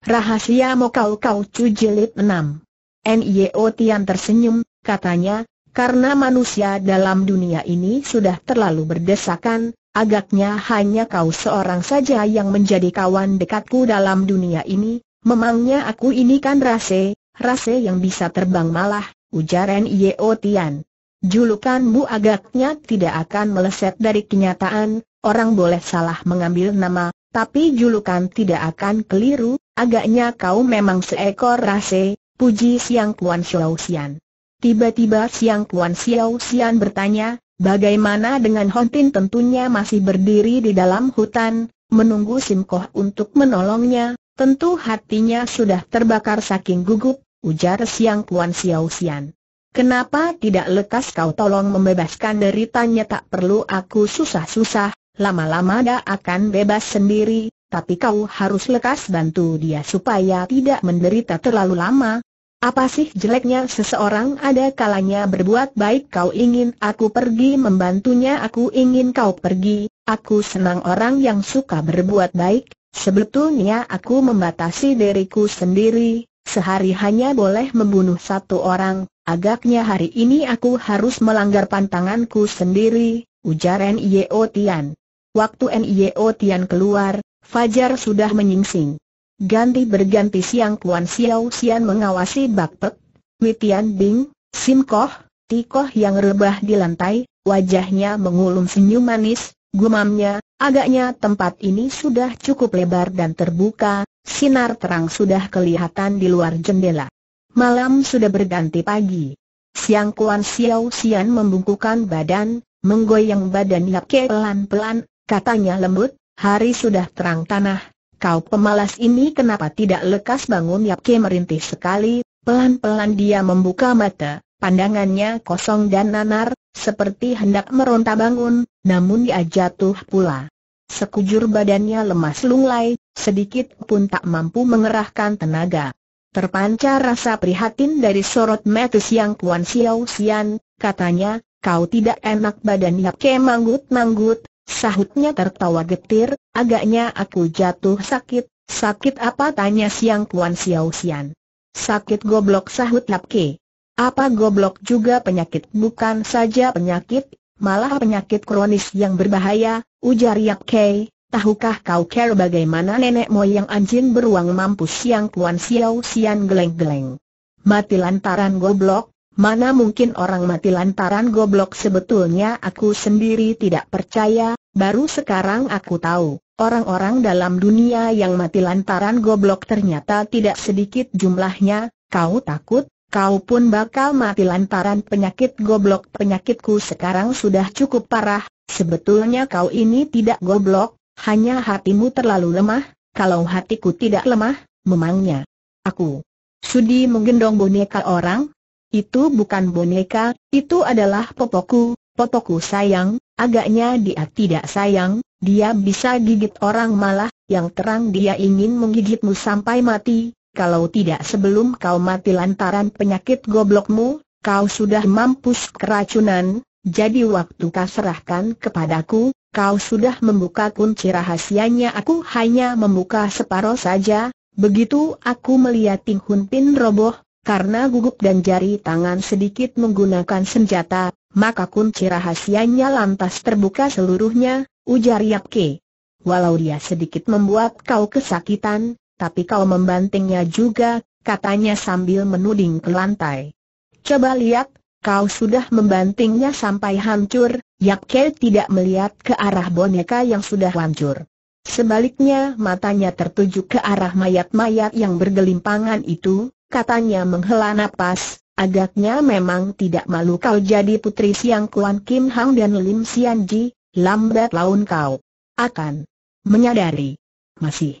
Rahasia Mokau Kau Cu enam. Nio Tian tersenyum, katanya, karena manusia dalam dunia ini sudah terlalu berdesakan, agaknya hanya kau seorang saja yang menjadi kawan dekatku dalam dunia ini, memangnya aku ini kan rase, rase yang bisa terbang malah, ujar Nio Tian. Julukanmu agaknya tidak akan meleset dari kenyataan, orang boleh salah mengambil nama, tapi julukan tidak akan keliru, Agaknya kau memang seekor rase, puji Siang Kuan Xiao Xian. Tiba-tiba Siang Kuan Xiao Xian bertanya, bagaimana dengan Hontin tentunya masih berdiri di dalam hutan, menunggu Sim Koh untuk menolongnya, tentu hatinya sudah terbakar saking gugup, ujar Siang Kuan Xiao Xian. Kenapa tidak lekas kau tolong membebaskan deritanya tak perlu aku susah-susah, lama-lama dia akan bebas sendiri, tapi kau harus lekas bantu dia supaya tidak menderita terlalu lama. Apa sih jeleknya seseorang ada kalanya berbuat baik kau ingin aku pergi membantunya aku ingin kau pergi, aku senang orang yang suka berbuat baik, sebetulnya aku membatasi diriku sendiri, sehari hanya boleh membunuh satu orang, agaknya hari ini aku harus melanggar pantanganku sendiri, ujar N.I.O. Tian. Waktu N.I.O. Tian keluar, Fajar sudah menyingsing. Ganti berganti siang Kuan Xiao Xian mengawasi Bak Pek, Witian Bing, Sim Koh, Ti Koh yang rebah di lantai, wajahnya mengulum senyum manis, gumamnya, agaknya tempat ini sudah cukup lebar dan terbuka, sinar terang sudah kelihatan di luar jendela. Malam sudah berganti pagi. Siang Kuan Xiao Xian membungkukan badan, menggoyang badannya pelan-pelan, katanya lembut, hari sudah terang tanah, kau pemalas ini kenapa tidak lekas bangun Yap Ke merintih sekali, pelan-pelan dia membuka mata, pandangannya kosong dan nanar, seperti hendak meronta bangun, namun dia jatuh pula. Sekujur badannya lemas lunglai, sedikit pun tak mampu mengerahkan tenaga. Terpancar rasa prihatin dari sorot mata Siang Kuan Xiao Xian, katanya, kau tidak enak badan Yap Ke manggut-manggut, Sahutnya tertawa getir, agaknya aku jatuh sakit, sakit apa tanya siang Kuan Xiao Xian. Sakit goblok sahut Lap Ke. Apa goblok juga penyakit bukan saja penyakit, malah penyakit kronis yang berbahaya, ujar Yap Ke. Tahukah kau care bagaimana nenek moyang anjing beruang mampus siang Kuan Xiao Xian geleng-geleng. Mati lantaran goblok, Mana mungkin orang mati lantaran goblok sebetulnya aku sendiri tidak percaya, baru sekarang aku tahu, orang-orang dalam dunia yang mati lantaran goblok ternyata tidak sedikit jumlahnya, kau takut, kau pun bakal mati lantaran penyakit goblok penyakitku sekarang sudah cukup parah, sebetulnya kau ini tidak goblok, hanya hatimu terlalu lemah, kalau hatiku tidak lemah, memangnya. Aku sudi menggendong boneka orang, itu bukan boneka, itu adalah popoku, popoku sayang, agaknya dia tidak sayang, dia bisa gigit orang malah, yang terang dia ingin menggigitmu sampai mati, kalau tidak sebelum kau mati lantaran penyakit goblokmu, kau sudah mampus keracunan, jadi waktu kau serahkan kepadaku, kau sudah membuka kunci rahasianya aku hanya membuka separuh saja, begitu aku melihat Ting Hun Pin roboh, karena gugup dan jari tangan sedikit menggunakan senjata, maka kunci rahasianya lantas terbuka seluruhnya, ujar Yap Ke. Walau dia sedikit membuat kau kesakitan, tapi kau membantingnya juga, katanya sambil menuding ke lantai. Coba lihat, kau sudah membantingnya sampai hancur, Yap Ke tidak melihat ke arah boneka yang sudah hancur. Sebaliknya matanya tertuju ke arah mayat-mayat yang bergelimpangan itu, katanya menghela nafas, agaknya memang tidak malu kau jadi putri Siang Kuan Kim Hang dan Lim Sian Ji, lambat laun kau akan menyadari masih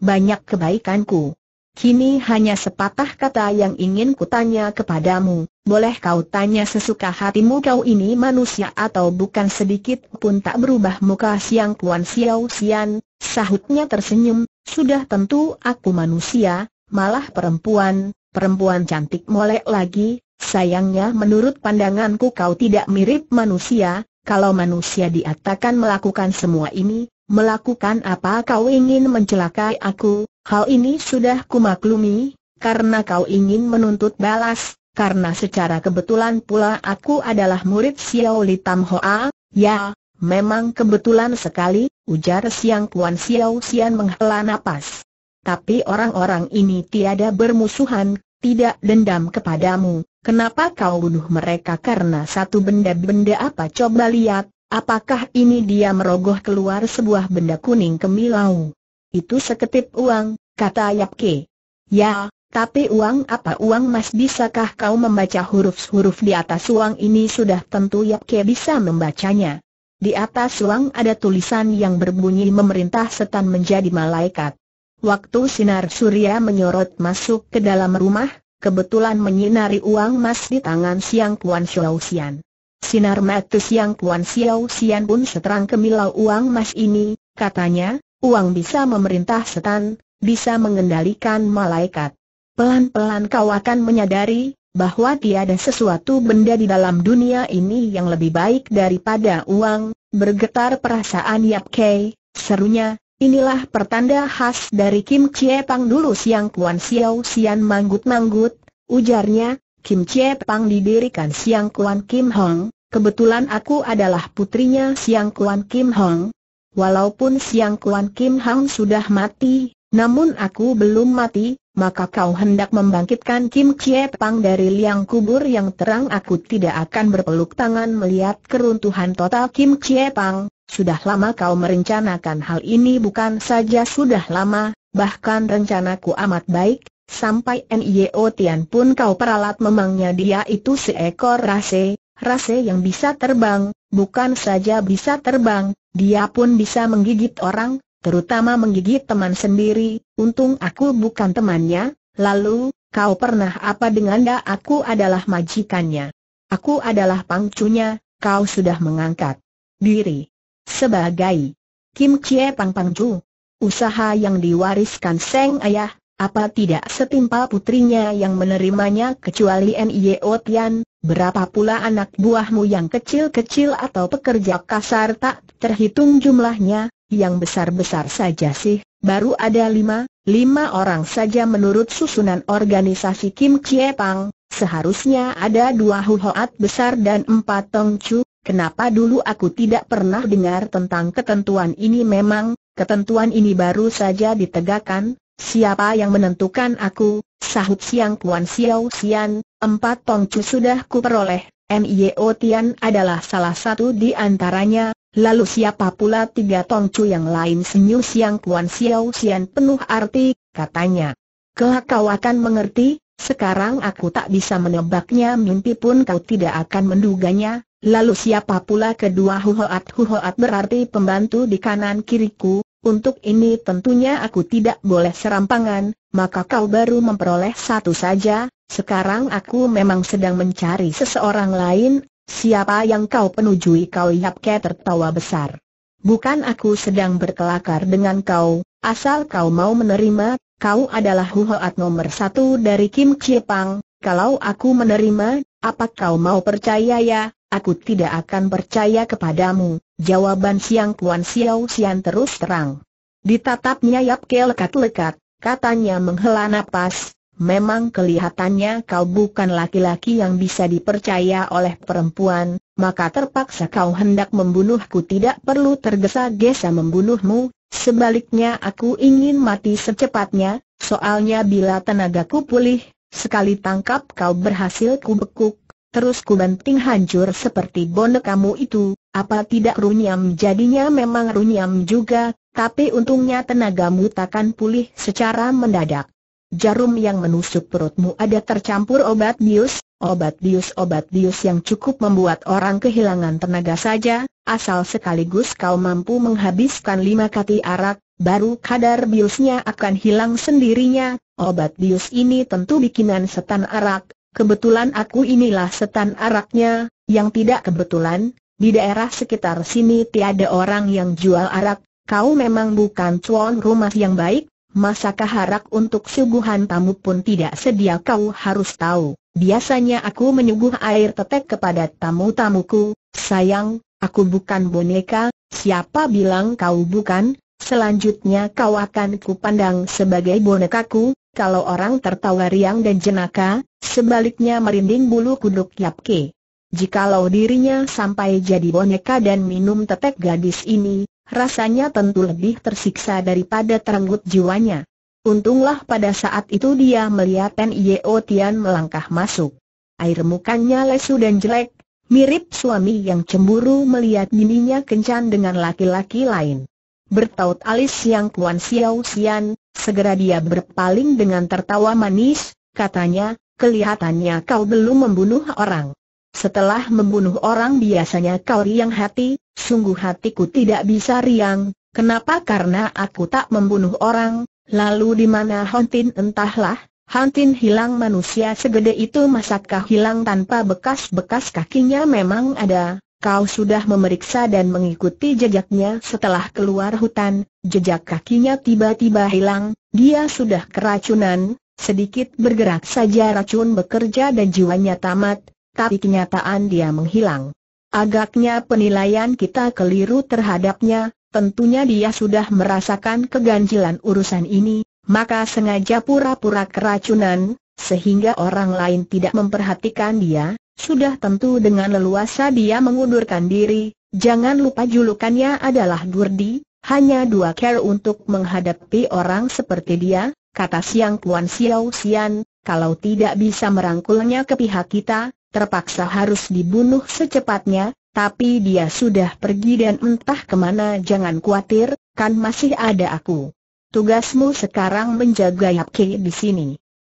banyak kebaikanku. Kini hanya sepatah kata yang ingin kutanya kepadamu, boleh kau tanya sesuka hatimu kau ini manusia atau bukan sedikit pun tak berubah muka siang Puan Xiao Sian. sahutnya tersenyum, sudah tentu aku manusia, malah perempuan, perempuan cantik molek lagi, sayangnya menurut pandanganku kau tidak mirip manusia, kalau manusia diatakan melakukan semua ini, melakukan apa kau ingin mencelakai aku, hal ini sudah kumaklumi, karena kau ingin menuntut balas, karena secara kebetulan pula aku adalah murid Xiao Li Tam Hoa, ya, memang kebetulan sekali, ujar Siang Kuan Xiao Xian menghela napas tapi orang-orang ini tiada bermusuhan, tidak dendam kepadamu, kenapa kau bunuh mereka karena satu benda-benda apa coba lihat, apakah ini dia merogoh keluar sebuah benda kuning kemilau. Itu seketip uang, kata Yapke. Ya, tapi uang apa uang mas bisakah kau membaca huruf-huruf di atas uang ini sudah tentu Yapke bisa membacanya. Di atas uang ada tulisan yang berbunyi memerintah setan menjadi malaikat. Waktu sinar surya menyorot masuk ke dalam rumah, kebetulan menyinari uang emas di tangan Siang Kuan Xiao Xian. Sinar mata Siang Kuan Xiao Xian pun seterang kemilau uang emas ini, katanya, uang bisa memerintah setan, bisa mengendalikan malaikat. Pelan-pelan kau akan menyadari, bahwa tiada sesuatu benda di dalam dunia ini yang lebih baik daripada uang, bergetar perasaan Yap Kei, serunya, Inilah pertanda khas dari Kim Chie Pang dulu siang Kuan Xiao Xian manggut-manggut, ujarnya, Kim Chie Pang didirikan siang Kuan Kim Hong, kebetulan aku adalah putrinya siang Kuan Kim Hong. Walaupun siang Kuan Kim Hong sudah mati, namun aku belum mati, maka kau hendak membangkitkan Kim Chie Pang dari liang kubur yang terang aku tidak akan berpeluk tangan melihat keruntuhan total Kim Chie Pang, sudah lama kau merencanakan hal ini bukan saja sudah lama, bahkan rencanaku amat baik, sampai N.I.O. Tian pun kau peralat memangnya dia itu seekor rase, rase yang bisa terbang, bukan saja bisa terbang, dia pun bisa menggigit orang, terutama menggigit teman sendiri, untung aku bukan temannya, lalu, kau pernah apa dengan dia aku adalah majikannya. Aku adalah pangcunya, kau sudah mengangkat diri. Sebagai Kim Chie Pang Pang Chu, usaha yang diwariskan Seng Ayah, apa tidak setimpal putrinya yang menerimanya kecuali N.I.O. Tian, berapa pula anak buahmu yang kecil-kecil atau pekerja kasar tak terhitung jumlahnya, yang besar-besar saja sih, baru ada lima, lima orang saja menurut susunan organisasi Kim Chie Pang, seharusnya ada dua huhoat besar dan empat tongcu, Kenapa dulu aku tidak pernah dengar tentang ketentuan ini memang, ketentuan ini baru saja ditegakkan, siapa yang menentukan aku, sahut siang Kuan Xiao Xian, empat tongcu sudah kuperoleh, Mio Tian adalah salah satu di antaranya, lalu siapa pula tiga tongcu yang lain senyum siang Kuan Xiao Xian penuh arti, katanya. Kelak kau akan mengerti, sekarang aku tak bisa menebaknya mimpi pun kau tidak akan menduganya, lalu siapa pula kedua huhoat huhoat berarti pembantu di kanan kiriku, untuk ini tentunya aku tidak boleh serampangan, maka kau baru memperoleh satu saja, sekarang aku memang sedang mencari seseorang lain, siapa yang kau penujui kau Yapke tertawa besar. Bukan aku sedang berkelakar dengan kau, Asal kau mau menerima, kau adalah huhoat nomor satu dari Kim Chiepang, kalau aku menerima, apa kau mau percaya ya, aku tidak akan percaya kepadamu, jawaban Siang Kuan Xiao Xian terus terang. Ditatapnya Yap Ke lekat-lekat, katanya menghela napas, memang kelihatannya kau bukan laki-laki yang bisa dipercaya oleh perempuan, maka terpaksa kau hendak membunuhku tidak perlu tergesa-gesa membunuhmu, Sebaliknya aku ingin mati secepatnya, soalnya bila tenagaku pulih, sekali tangkap kau berhasil kubekuk, terus kubanting hancur seperti bonek kamu itu, apa tidak runyam jadinya memang runyam juga, tapi untungnya tenagamu takkan pulih secara mendadak. Jarum yang menusuk perutmu ada tercampur obat bius, Obat bius-obat bius yang cukup membuat orang kehilangan tenaga saja, asal sekaligus kau mampu menghabiskan lima kati arak, baru kadar biusnya akan hilang sendirinya. Obat bius ini tentu bikinan setan arak, kebetulan aku inilah setan araknya, yang tidak kebetulan, di daerah sekitar sini tiada orang yang jual arak, kau memang bukan cuan rumah yang baik, masakah harak untuk suguhan tamu pun tidak sedia kau harus tahu. Biasanya aku menyuguh air tetek kepada tamu-tamuku, sayang, aku bukan boneka, siapa bilang kau bukan, selanjutnya kau akan kupandang sebagai bonekaku, kalau orang tertawa riang dan jenaka, sebaliknya merinding bulu kuduk yapke. Jikalau dirinya sampai jadi boneka dan minum tetek gadis ini, rasanya tentu lebih tersiksa daripada terenggut jiwanya. Untunglah pada saat itu dia melihat Nio Yeo Tian melangkah masuk. Air mukanya lesu dan jelek, mirip suami yang cemburu melihat bininya kencan dengan laki-laki lain. Bertaut alis yang Kuan Xiao Xian, segera dia berpaling dengan tertawa manis, katanya, kelihatannya kau belum membunuh orang. Setelah membunuh orang biasanya kau riang hati, sungguh hatiku tidak bisa riang, kenapa karena aku tak membunuh orang, Lalu di mana Hontin entahlah, Hantin hilang manusia segede itu masakkah hilang tanpa bekas-bekas kakinya memang ada. Kau sudah memeriksa dan mengikuti jejaknya setelah keluar hutan, jejak kakinya tiba-tiba hilang, dia sudah keracunan, sedikit bergerak saja racun bekerja dan jiwanya tamat, tapi kenyataan dia menghilang. Agaknya penilaian kita keliru terhadapnya, tentunya dia sudah merasakan keganjilan urusan ini, maka sengaja pura-pura keracunan, sehingga orang lain tidak memperhatikan dia, sudah tentu dengan leluasa dia mengundurkan diri, jangan lupa julukannya adalah Gurdi, hanya dua care untuk menghadapi orang seperti dia, kata Siang Kuan Xiao Xian, kalau tidak bisa merangkulnya ke pihak kita, terpaksa harus dibunuh secepatnya, tapi dia sudah pergi dan entah kemana jangan khawatir, kan masih ada aku. Tugasmu sekarang menjaga Yapke di sini.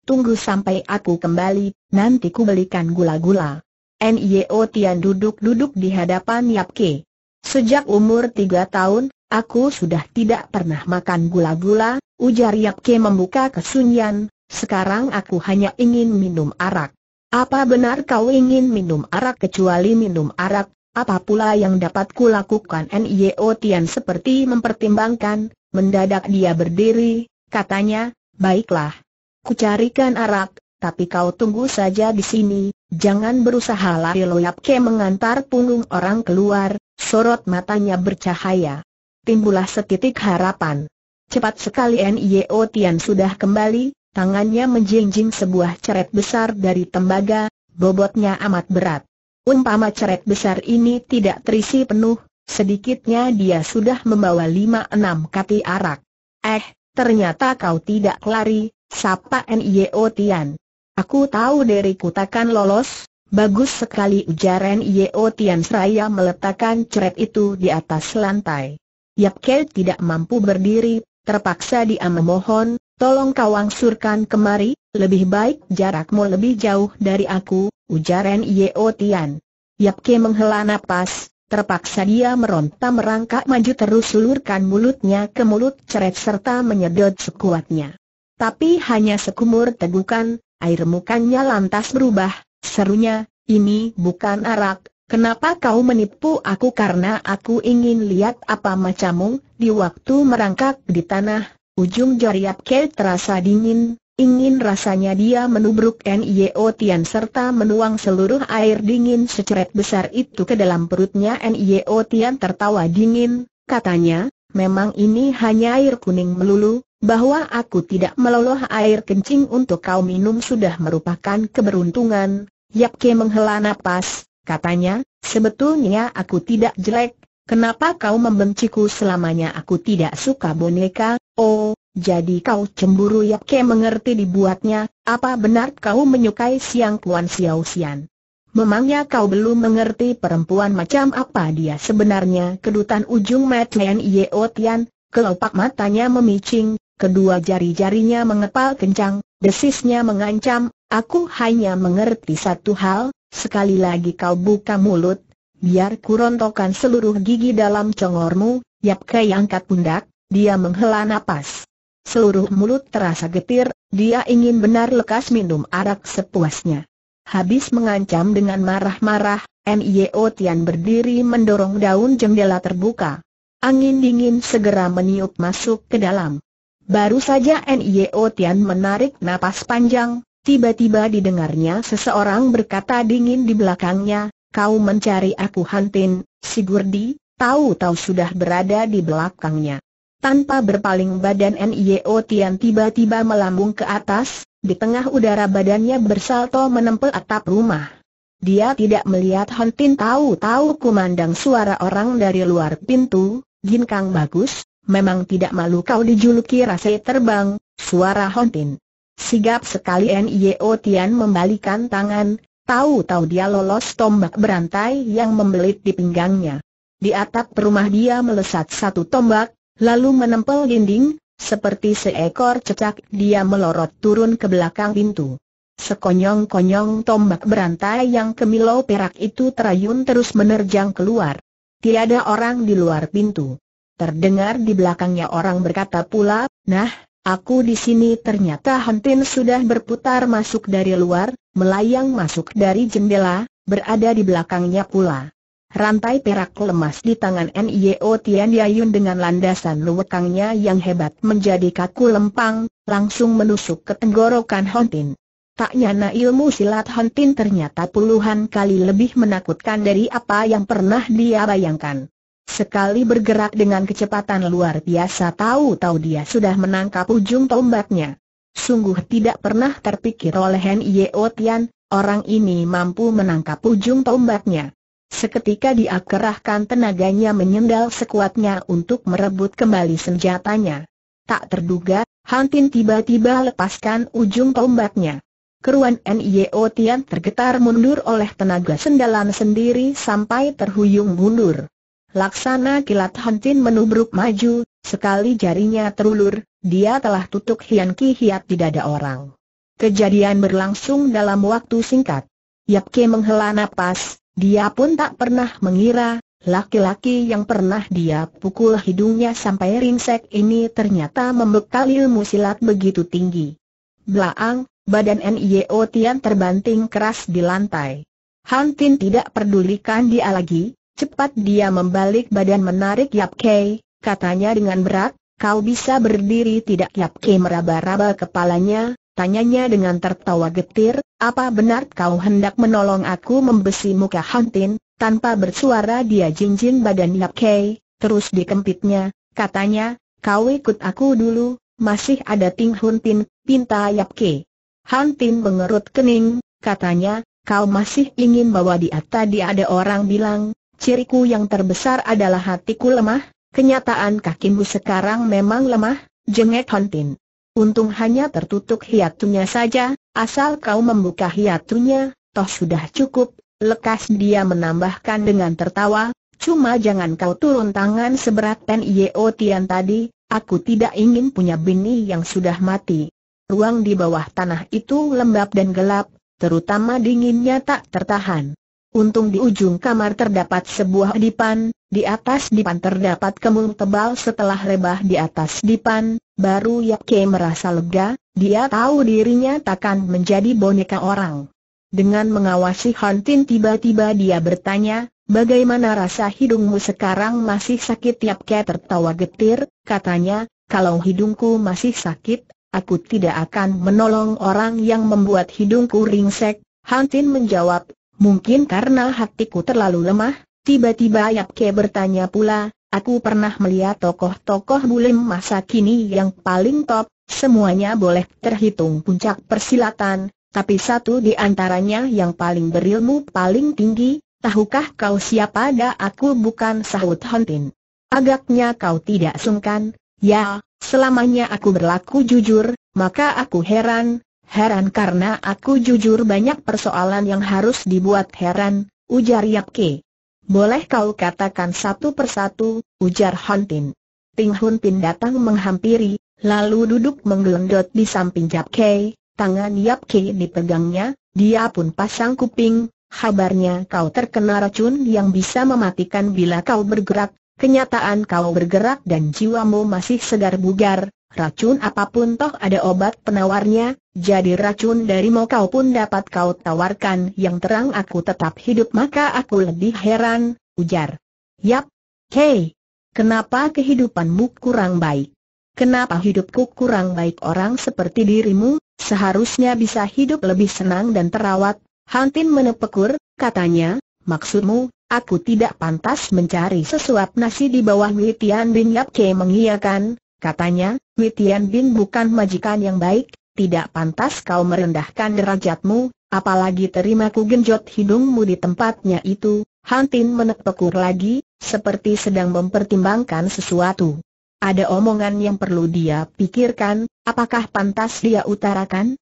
Tunggu sampai aku kembali, nanti ku belikan gula-gula. Nio Tian duduk-duduk di hadapan Yapke. Sejak umur tiga tahun, aku sudah tidak pernah makan gula-gula, ujar Yapke membuka kesunyian, sekarang aku hanya ingin minum arak. Apa benar kau ingin minum arak kecuali minum arak, apa pula yang dapat kulakukan N.I.O. Tian seperti mempertimbangkan, mendadak dia berdiri, katanya, baiklah. ku carikan arak, tapi kau tunggu saja di sini, jangan berusaha lari loyap ke mengantar punggung orang keluar, sorot matanya bercahaya. Timbulah setitik harapan. Cepat sekali N.I.O. Tian sudah kembali, tangannya menjinjing sebuah ceret besar dari tembaga, bobotnya amat berat. Umpama ceret besar ini tidak terisi penuh, sedikitnya dia sudah membawa lima enam kati arak. Eh, ternyata kau tidak lari, sapa N.I.O. Tian. Aku tahu dari kutakan lolos, bagus sekali ujar N.I.O. Tian seraya meletakkan ceret itu di atas lantai. Yap Kei tidak mampu berdiri, terpaksa dia memohon, Tolong kau angsurkan kemari, lebih baik jarakmu lebih jauh dari aku, ujaran Yeotian. Tian. Yapke menghela napas, terpaksa dia meronta merangkak maju terus sulurkan mulutnya ke mulut ceret serta menyedot sekuatnya. Tapi hanya sekumur tegukan, air mukanya lantas berubah, serunya, ini bukan arak, Kenapa kau menipu aku karena aku ingin lihat apa macammu di waktu merangkak di tanah, Ujung jari Yap terasa dingin, ingin rasanya dia menubruk Nio Tian serta menuang seluruh air dingin secret besar itu ke dalam perutnya Nio Tian tertawa dingin, katanya, memang ini hanya air kuning melulu, bahwa aku tidak meloloh air kencing untuk kau minum sudah merupakan keberuntungan. Yap menghela napas, katanya, sebetulnya aku tidak jelek, kenapa kau membenciku selamanya aku tidak suka boneka, Oh, jadi kau cemburu ya ke mengerti dibuatnya, apa benar kau menyukai Siang Kuan siau Sian? Memangnya kau belum mengerti perempuan macam apa dia sebenarnya kedutan ujung Matlian Yeo Tian, kelopak matanya memicing, kedua jari-jarinya mengepal kencang, desisnya mengancam, aku hanya mengerti satu hal, sekali lagi kau buka mulut, biar kurontokan seluruh gigi dalam congormu, Yap Kai angkat pundak, dia menghela napas. Seluruh mulut terasa getir, dia ingin benar lekas minum arak sepuasnya. Habis mengancam dengan marah-marah, Nio Tian berdiri mendorong daun jendela terbuka. Angin dingin segera meniup masuk ke dalam. Baru saja Nio Tian menarik napas panjang, tiba-tiba didengarnya seseorang berkata dingin di belakangnya, kau mencari aku Hantin, si Gurdi, tahu-tahu sudah berada di belakangnya. Tanpa berpaling badan Nio Tian tiba-tiba melambung ke atas, di tengah udara badannya bersalto menempel atap rumah. Dia tidak melihat Hon Tin tahu-tahu kumandang suara orang dari luar pintu, Jin Kang bagus, memang tidak malu kau dijuluki rasa terbang, suara Hon Tin. Sigap sekali Nio Tian membalikan tangan, tahu-tahu dia lolos tombak berantai yang membelit di pinggangnya. Di atap rumah dia melesat satu tombak, Lalu menempel dinding, seperti seekor cecak dia melorot turun ke belakang pintu. Sekonyong-konyong tombak berantai yang kemilau perak itu terayun terus menerjang keluar. Tiada orang di luar pintu. Terdengar di belakangnya orang berkata pula, Nah, aku di sini ternyata Hentin sudah berputar masuk dari luar, melayang masuk dari jendela, berada di belakangnya pula. Rantai perak lemas di tangan Nio Tian Yayun dengan landasan luwekangnya yang hebat menjadi kaku lempang, langsung menusuk ke tenggorokan Hontin. Tak nyana ilmu silat Hontin ternyata puluhan kali lebih menakutkan dari apa yang pernah dia bayangkan. Sekali bergerak dengan kecepatan luar biasa tahu-tahu dia sudah menangkap ujung tombaknya. Sungguh tidak pernah terpikir oleh Nio Tian, orang ini mampu menangkap ujung tombaknya. Seketika dia kerahkan tenaganya menyendal sekuatnya untuk merebut kembali senjatanya. Tak terduga, Hantin tiba-tiba lepaskan ujung tombaknya. Keruan N.I.O. Tian tergetar mundur oleh tenaga sendalan sendiri sampai terhuyung mundur. Laksana kilat Hantin menubruk maju, sekali jarinya terulur, dia telah tutup Hian Ki Hiat di dada orang. Kejadian berlangsung dalam waktu singkat. Yap Ke menghela napas, dia pun tak pernah mengira, laki-laki yang pernah dia pukul hidungnya sampai ringsek ini ternyata membekal ilmu silat begitu tinggi. Belaang, badan N.I.O. Tian terbanting keras di lantai. Han Tin tidak pedulikan dia lagi, cepat dia membalik badan menarik Yap Kei, katanya dengan berat, kau bisa berdiri tidak Yap Kei meraba-raba kepalanya, Tanyanya dengan tertawa getir, apa benar kau hendak menolong aku membesi muka Hantin? Tanpa bersuara dia jinjin badan Yap Kei, terus dikempitnya, katanya, kau ikut aku dulu, masih ada Ting Huntin, pinta Yap Kei. Hantin mengerut kening, katanya, kau masih ingin bawa dia tadi ada orang bilang, ciriku yang terbesar adalah hatiku lemah, kenyataan kakimu sekarang memang lemah, jengek Hantin. Untung hanya tertutup hiatunya saja, asal kau membuka hiatunya, toh sudah cukup, lekas dia menambahkan dengan tertawa, cuma jangan kau turun tangan seberat Ten Yeo Tian tadi, aku tidak ingin punya bini yang sudah mati. Ruang di bawah tanah itu lembab dan gelap, terutama dinginnya tak tertahan. Untung di ujung kamar terdapat sebuah dipan, di atas dipan terdapat kemul tebal setelah rebah di atas dipan, baru Yakke merasa lega, dia tahu dirinya takkan menjadi boneka orang. Dengan mengawasi Han tiba-tiba dia bertanya, bagaimana rasa hidungmu sekarang masih sakit Yake tertawa getir, katanya, kalau hidungku masih sakit, aku tidak akan menolong orang yang membuat hidungku ringsek, Hantin menjawab, Mungkin karena hatiku terlalu lemah, tiba-tiba Yap Ke bertanya pula, aku pernah melihat tokoh-tokoh bulim masa kini yang paling top, semuanya boleh terhitung puncak persilatan, tapi satu di antaranya yang paling berilmu paling tinggi, tahukah kau siapa Da, aku bukan sahut Hontin. Agaknya kau tidak sungkan, ya, selamanya aku berlaku jujur, maka aku heran, Heran karena aku jujur banyak persoalan yang harus dibuat heran, ujar Yap Yapke. Boleh kau katakan satu persatu, ujar Tin. Ting Hun Pin datang menghampiri, lalu duduk menggelendot di samping Yap Yapke, tangan Yap Yapke dipegangnya, dia pun pasang kuping, habarnya kau terkena racun yang bisa mematikan bila kau bergerak, kenyataan kau bergerak dan jiwamu masih segar bugar, Racun apapun toh ada obat penawarnya, jadi racun dari mau kau pun dapat kau tawarkan yang terang aku tetap hidup maka aku lebih heran, ujar. Yap. Hei. Kenapa kehidupanmu kurang baik? Kenapa hidupku kurang baik orang seperti dirimu, seharusnya bisa hidup lebih senang dan terawat? Hantin menepekur, katanya, maksudmu, aku tidak pantas mencari sesuap nasi di bawah Witian bin Yap Che mengiyakan, Katanya, Witian Bin bukan majikan yang baik, tidak pantas kau merendahkan derajatmu, apalagi terima ku genjot hidungmu di tempatnya itu. Hantin menekpekur lagi, seperti sedang mempertimbangkan sesuatu. Ada omongan yang perlu dia pikirkan, apakah pantas dia utarakan?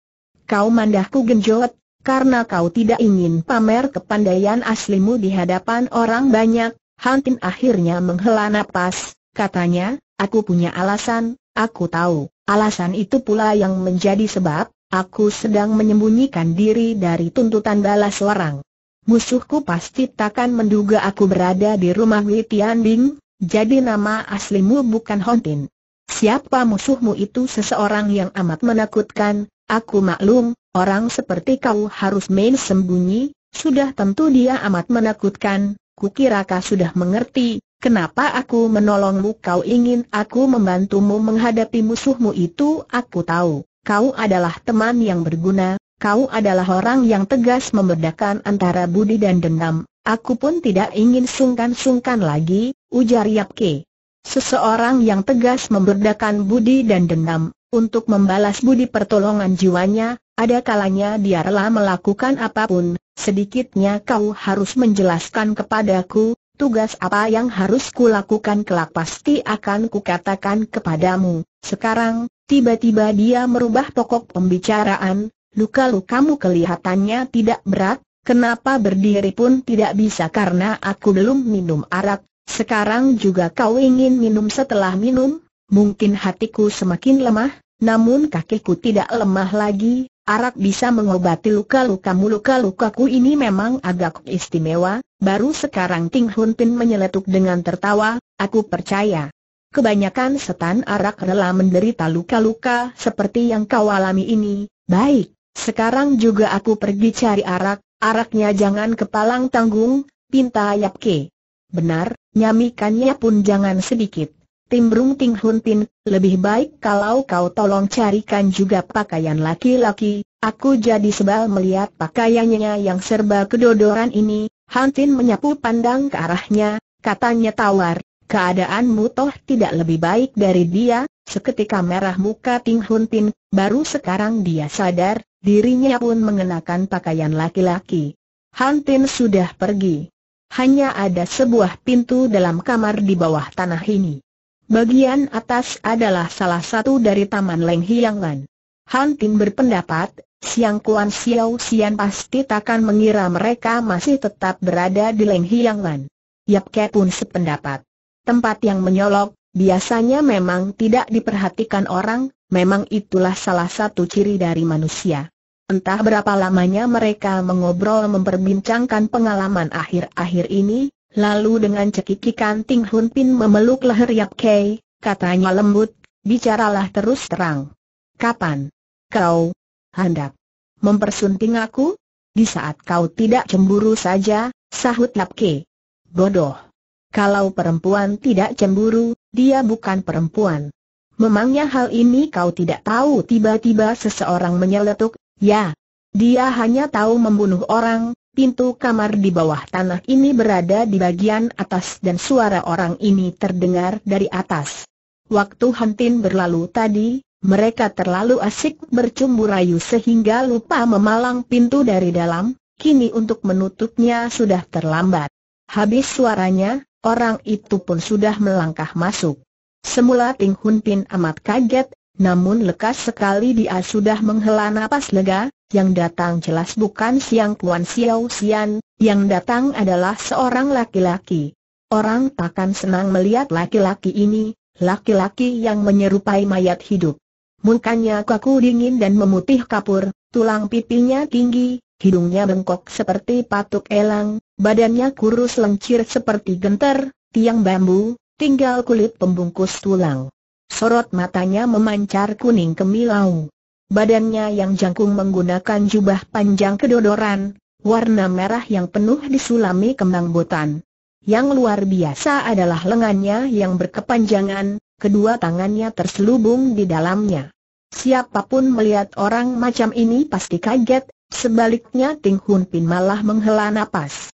Kau mandahku genjot, karena kau tidak ingin pamer kepandaian aslimu di hadapan orang banyak, Hantin akhirnya menghela napas, katanya, Aku punya alasan, aku tahu, alasan itu pula yang menjadi sebab, aku sedang menyembunyikan diri dari tuntutan balas orang. Musuhku pasti takkan menduga aku berada di rumah Wei Bing, jadi nama aslimu bukan Hontin. Siapa musuhmu itu seseorang yang amat menakutkan, aku maklum, orang seperti kau harus main sembunyi, sudah tentu dia amat menakutkan, kukira kau sudah mengerti, Kenapa aku menolongmu kau ingin aku membantumu menghadapi musuhmu itu aku tahu, kau adalah teman yang berguna, kau adalah orang yang tegas membedakan antara budi dan dendam, aku pun tidak ingin sungkan-sungkan lagi, ujar Yapke. Seseorang yang tegas membedakan budi dan dendam, untuk membalas budi pertolongan jiwanya, ada kalanya dia rela melakukan apapun, sedikitnya kau harus menjelaskan kepadaku, tugas apa yang harus kulakukan kelak pasti akan kukatakan kepadamu. Sekarang, tiba-tiba dia merubah pokok pembicaraan, luka kamu kelihatannya tidak berat, kenapa berdiri pun tidak bisa karena aku belum minum arak, sekarang juga kau ingin minum setelah minum? Mungkin hatiku semakin lemah, namun kakiku tidak lemah lagi, Arak bisa mengobati luka-lukamu luka-lukaku ini memang agak istimewa, Baru sekarang Ting Hun Pin menyeletuk dengan tertawa, aku percaya. Kebanyakan setan arak rela menderita luka-luka seperti yang kau alami ini, baik, sekarang juga aku pergi cari arak, araknya jangan kepalang tanggung, pinta Yap Ke. Benar, nyamikannya pun jangan sedikit. Timbrung Ting Hun Pin, lebih baik kalau kau tolong carikan juga pakaian laki-laki, aku jadi sebal melihat pakaiannya yang serba kedodoran ini, Hantin menyapu pandang ke arahnya, katanya tawar, keadaanmu toh tidak lebih baik dari dia, seketika merah muka Ting Hun Tin, baru sekarang dia sadar, dirinya pun mengenakan pakaian laki-laki. Hantin sudah pergi. Hanya ada sebuah pintu dalam kamar di bawah tanah ini. Bagian atas adalah salah satu dari Taman Leng Hiang Lan. Hantin berpendapat, Siang Kuan Xiao Xian pasti takkan mengira mereka masih tetap berada di Leng Hiang Yap Ke pun sependapat. Tempat yang menyolok, biasanya memang tidak diperhatikan orang, memang itulah salah satu ciri dari manusia. Entah berapa lamanya mereka mengobrol memperbincangkan pengalaman akhir-akhir ini, lalu dengan cekikikan Ting Hun Pin memeluk leher Yap Ke, katanya lembut, bicaralah terus terang. Kapan? Kau, hendak mempersunting aku? Di saat kau tidak cemburu saja, sahut Lapke. Bodoh. Kalau perempuan tidak cemburu, dia bukan perempuan. Memangnya hal ini kau tidak tahu tiba-tiba seseorang menyeletuk, ya. Dia hanya tahu membunuh orang, pintu kamar di bawah tanah ini berada di bagian atas dan suara orang ini terdengar dari atas. Waktu hunting berlalu tadi, mereka terlalu asik bercumbu rayu sehingga lupa memalang pintu dari dalam, kini untuk menutupnya sudah terlambat. Habis suaranya, orang itu pun sudah melangkah masuk. Semula Ting Hun Pin amat kaget, namun lekas sekali dia sudah menghela napas lega, yang datang jelas bukan Siang Kuan Xiao Xian, yang datang adalah seorang laki-laki. Orang takkan senang melihat laki-laki ini, laki-laki yang menyerupai mayat hidup. Mukanya kaku dingin dan memutih kapur, tulang pipinya tinggi, hidungnya bengkok seperti patuk elang, badannya kurus lencir seperti genter, tiang bambu, tinggal kulit pembungkus tulang. Sorot matanya memancar kuning kemilau. Badannya yang jangkung menggunakan jubah panjang kedodoran, warna merah yang penuh disulami kembang botan. Yang luar biasa adalah lengannya yang berkepanjangan, kedua tangannya terselubung di dalamnya. Siapapun melihat orang macam ini pasti kaget, sebaliknya Ting Hun Pin malah menghela napas.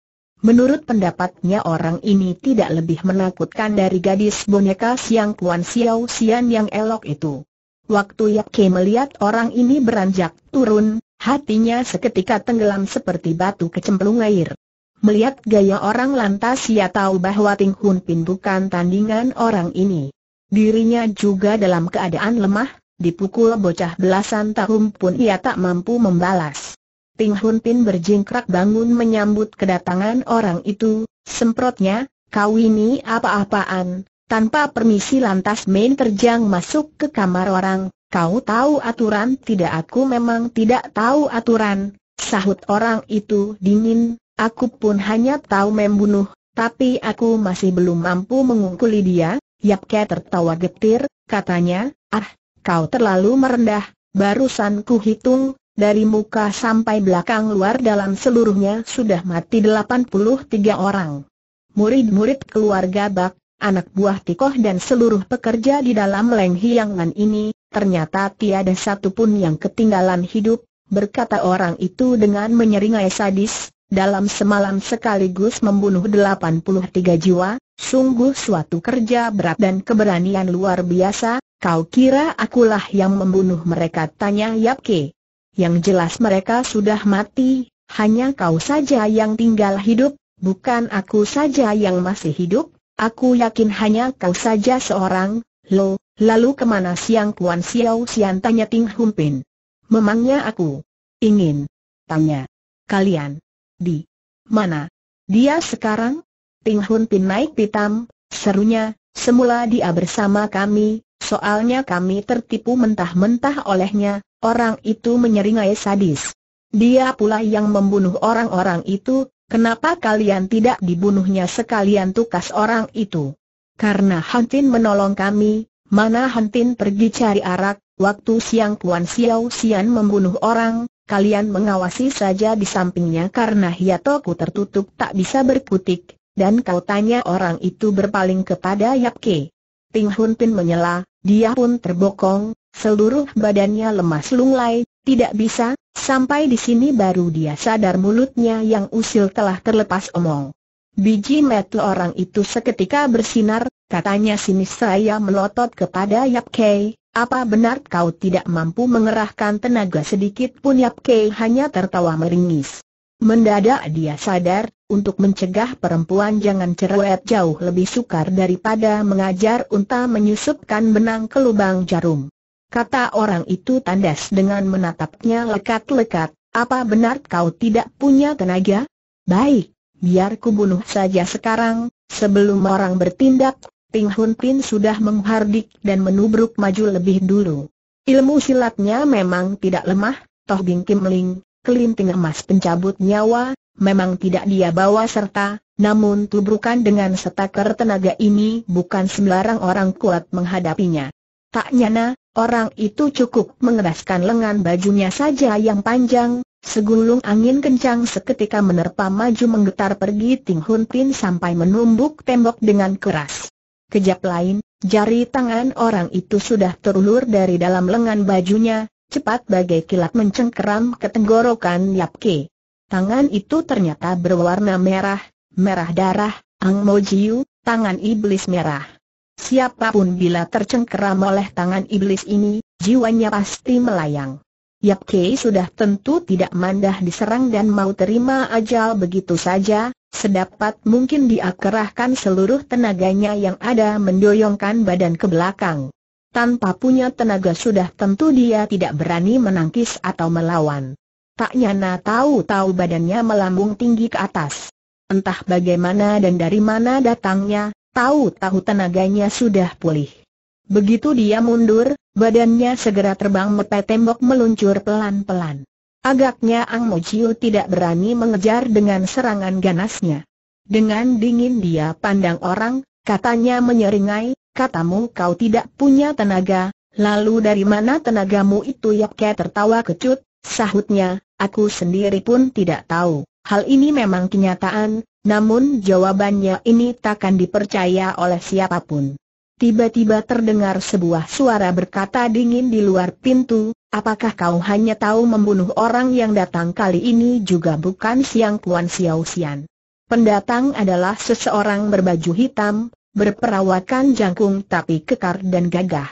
Menurut pendapatnya orang ini tidak lebih menakutkan dari gadis boneka Siang Kuan Xiao Xian yang elok itu. Waktu Yap Ke melihat orang ini beranjak turun, hatinya seketika tenggelam seperti batu kecemplung air. Melihat gaya orang lantas ia tahu bahwa Ting Hun Pin bukan tandingan orang ini. Dirinya juga dalam keadaan lemah, dipukul bocah belasan tahun pun ia tak mampu membalas. Ting Hun Pin berjingkrak bangun menyambut kedatangan orang itu, semprotnya, kau ini apa-apaan, tanpa permisi lantas main terjang masuk ke kamar orang, kau tahu aturan tidak aku memang tidak tahu aturan, sahut orang itu dingin, aku pun hanya tahu membunuh, tapi aku masih belum mampu mengungkuli dia, Yap Ke tertawa getir, katanya, ah, kau terlalu merendah, barusan ku hitung, dari muka sampai belakang luar dalam seluruhnya sudah mati 83 orang. Murid-murid keluarga Bak, anak buah Tikoh dan seluruh pekerja di dalam Leng Hiangan ini, ternyata tiada satupun yang ketinggalan hidup, berkata orang itu dengan menyeringai sadis, dalam semalam sekaligus membunuh 83 jiwa, Sungguh suatu kerja berat dan keberanian luar biasa, kau kira akulah yang membunuh mereka tanya Yap Ke. Yang jelas mereka sudah mati, hanya kau saja yang tinggal hidup, bukan aku saja yang masih hidup, aku yakin hanya kau saja seorang, lo, lalu kemana siang Kuan Xiao Xian tanya Ting Humpin. Memangnya aku ingin tanya kalian di mana dia sekarang? Ting Hun Pin naik pitam, serunya, semula dia bersama kami, soalnya kami tertipu mentah-mentah olehnya, orang itu menyeringai sadis. Dia pula yang membunuh orang-orang itu, kenapa kalian tidak dibunuhnya sekalian tukas orang itu? Karena Hantin menolong kami, mana Hantin pergi cari arak, waktu siang Puan Xiao Xian membunuh orang, kalian mengawasi saja di sampingnya karena hiatoku tertutup tak bisa berkutik, dan kau tanya orang itu berpaling kepada Yap Ke. Ting Hun Pin menyela, dia pun terbokong, seluruh badannya lemas lunglai, tidak bisa, sampai di sini baru dia sadar mulutnya yang usil telah terlepas omong. Biji metu orang itu seketika bersinar, katanya sinis saya melotot kepada Yap Ke, apa benar kau tidak mampu mengerahkan tenaga sedikit pun Yap Ke hanya tertawa meringis. Mendadak dia sadar, untuk mencegah perempuan jangan cerewet jauh lebih sukar daripada mengajar unta menyusupkan benang ke lubang jarum. Kata orang itu tandas dengan menatapnya lekat-lekat, apa benar kau tidak punya tenaga? Baik, biar bunuh saja sekarang, sebelum orang bertindak, Ping Hun Pin sudah menghardik dan menubruk maju lebih dulu. Ilmu silatnya memang tidak lemah, Toh Bing Kim Ling, kelinting emas pencabut nyawa, memang tidak dia bawa serta, namun tubrukan dengan setaker tenaga ini bukan sembarang orang kuat menghadapinya. Tak nyana, orang itu cukup mengeraskan lengan bajunya saja yang panjang, segulung angin kencang seketika menerpa maju menggetar pergi Ting Hun Tin sampai menumbuk tembok dengan keras. Kejap lain, jari tangan orang itu sudah terulur dari dalam lengan bajunya, cepat bagai kilat mencengkeram ke tenggorokan Yap Ke. Tangan itu ternyata berwarna merah, merah darah, Ang Mo Jiu, tangan iblis merah. Siapapun bila tercengkeram oleh tangan iblis ini, jiwanya pasti melayang. Yap Ke sudah tentu tidak mandah diserang dan mau terima ajal begitu saja, sedapat mungkin dia kerahkan seluruh tenaganya yang ada mendoyongkan badan ke belakang. Tanpa punya tenaga sudah tentu dia tidak berani menangkis atau melawan. Tak nyana tahu-tahu badannya melambung tinggi ke atas. Entah bagaimana dan dari mana datangnya, tahu-tahu tenaganya sudah pulih. Begitu dia mundur, badannya segera terbang mepet tembok meluncur pelan-pelan. Agaknya Ang Mojiu tidak berani mengejar dengan serangan ganasnya. Dengan dingin dia pandang orang, katanya menyeringai, Katamu kau tidak punya tenaga, lalu dari mana tenagamu itu Yokke tertawa kecut, sahutnya, aku sendiri pun tidak tahu. Hal ini memang kenyataan, namun jawabannya ini takkan dipercaya oleh siapapun. Tiba-tiba terdengar sebuah suara berkata dingin di luar pintu, apakah kau hanya tahu membunuh orang yang datang kali ini juga bukan Siang puan Xiao Xian. Pendatang adalah seseorang berbaju hitam, berperawakan jangkung tapi kekar dan gagah.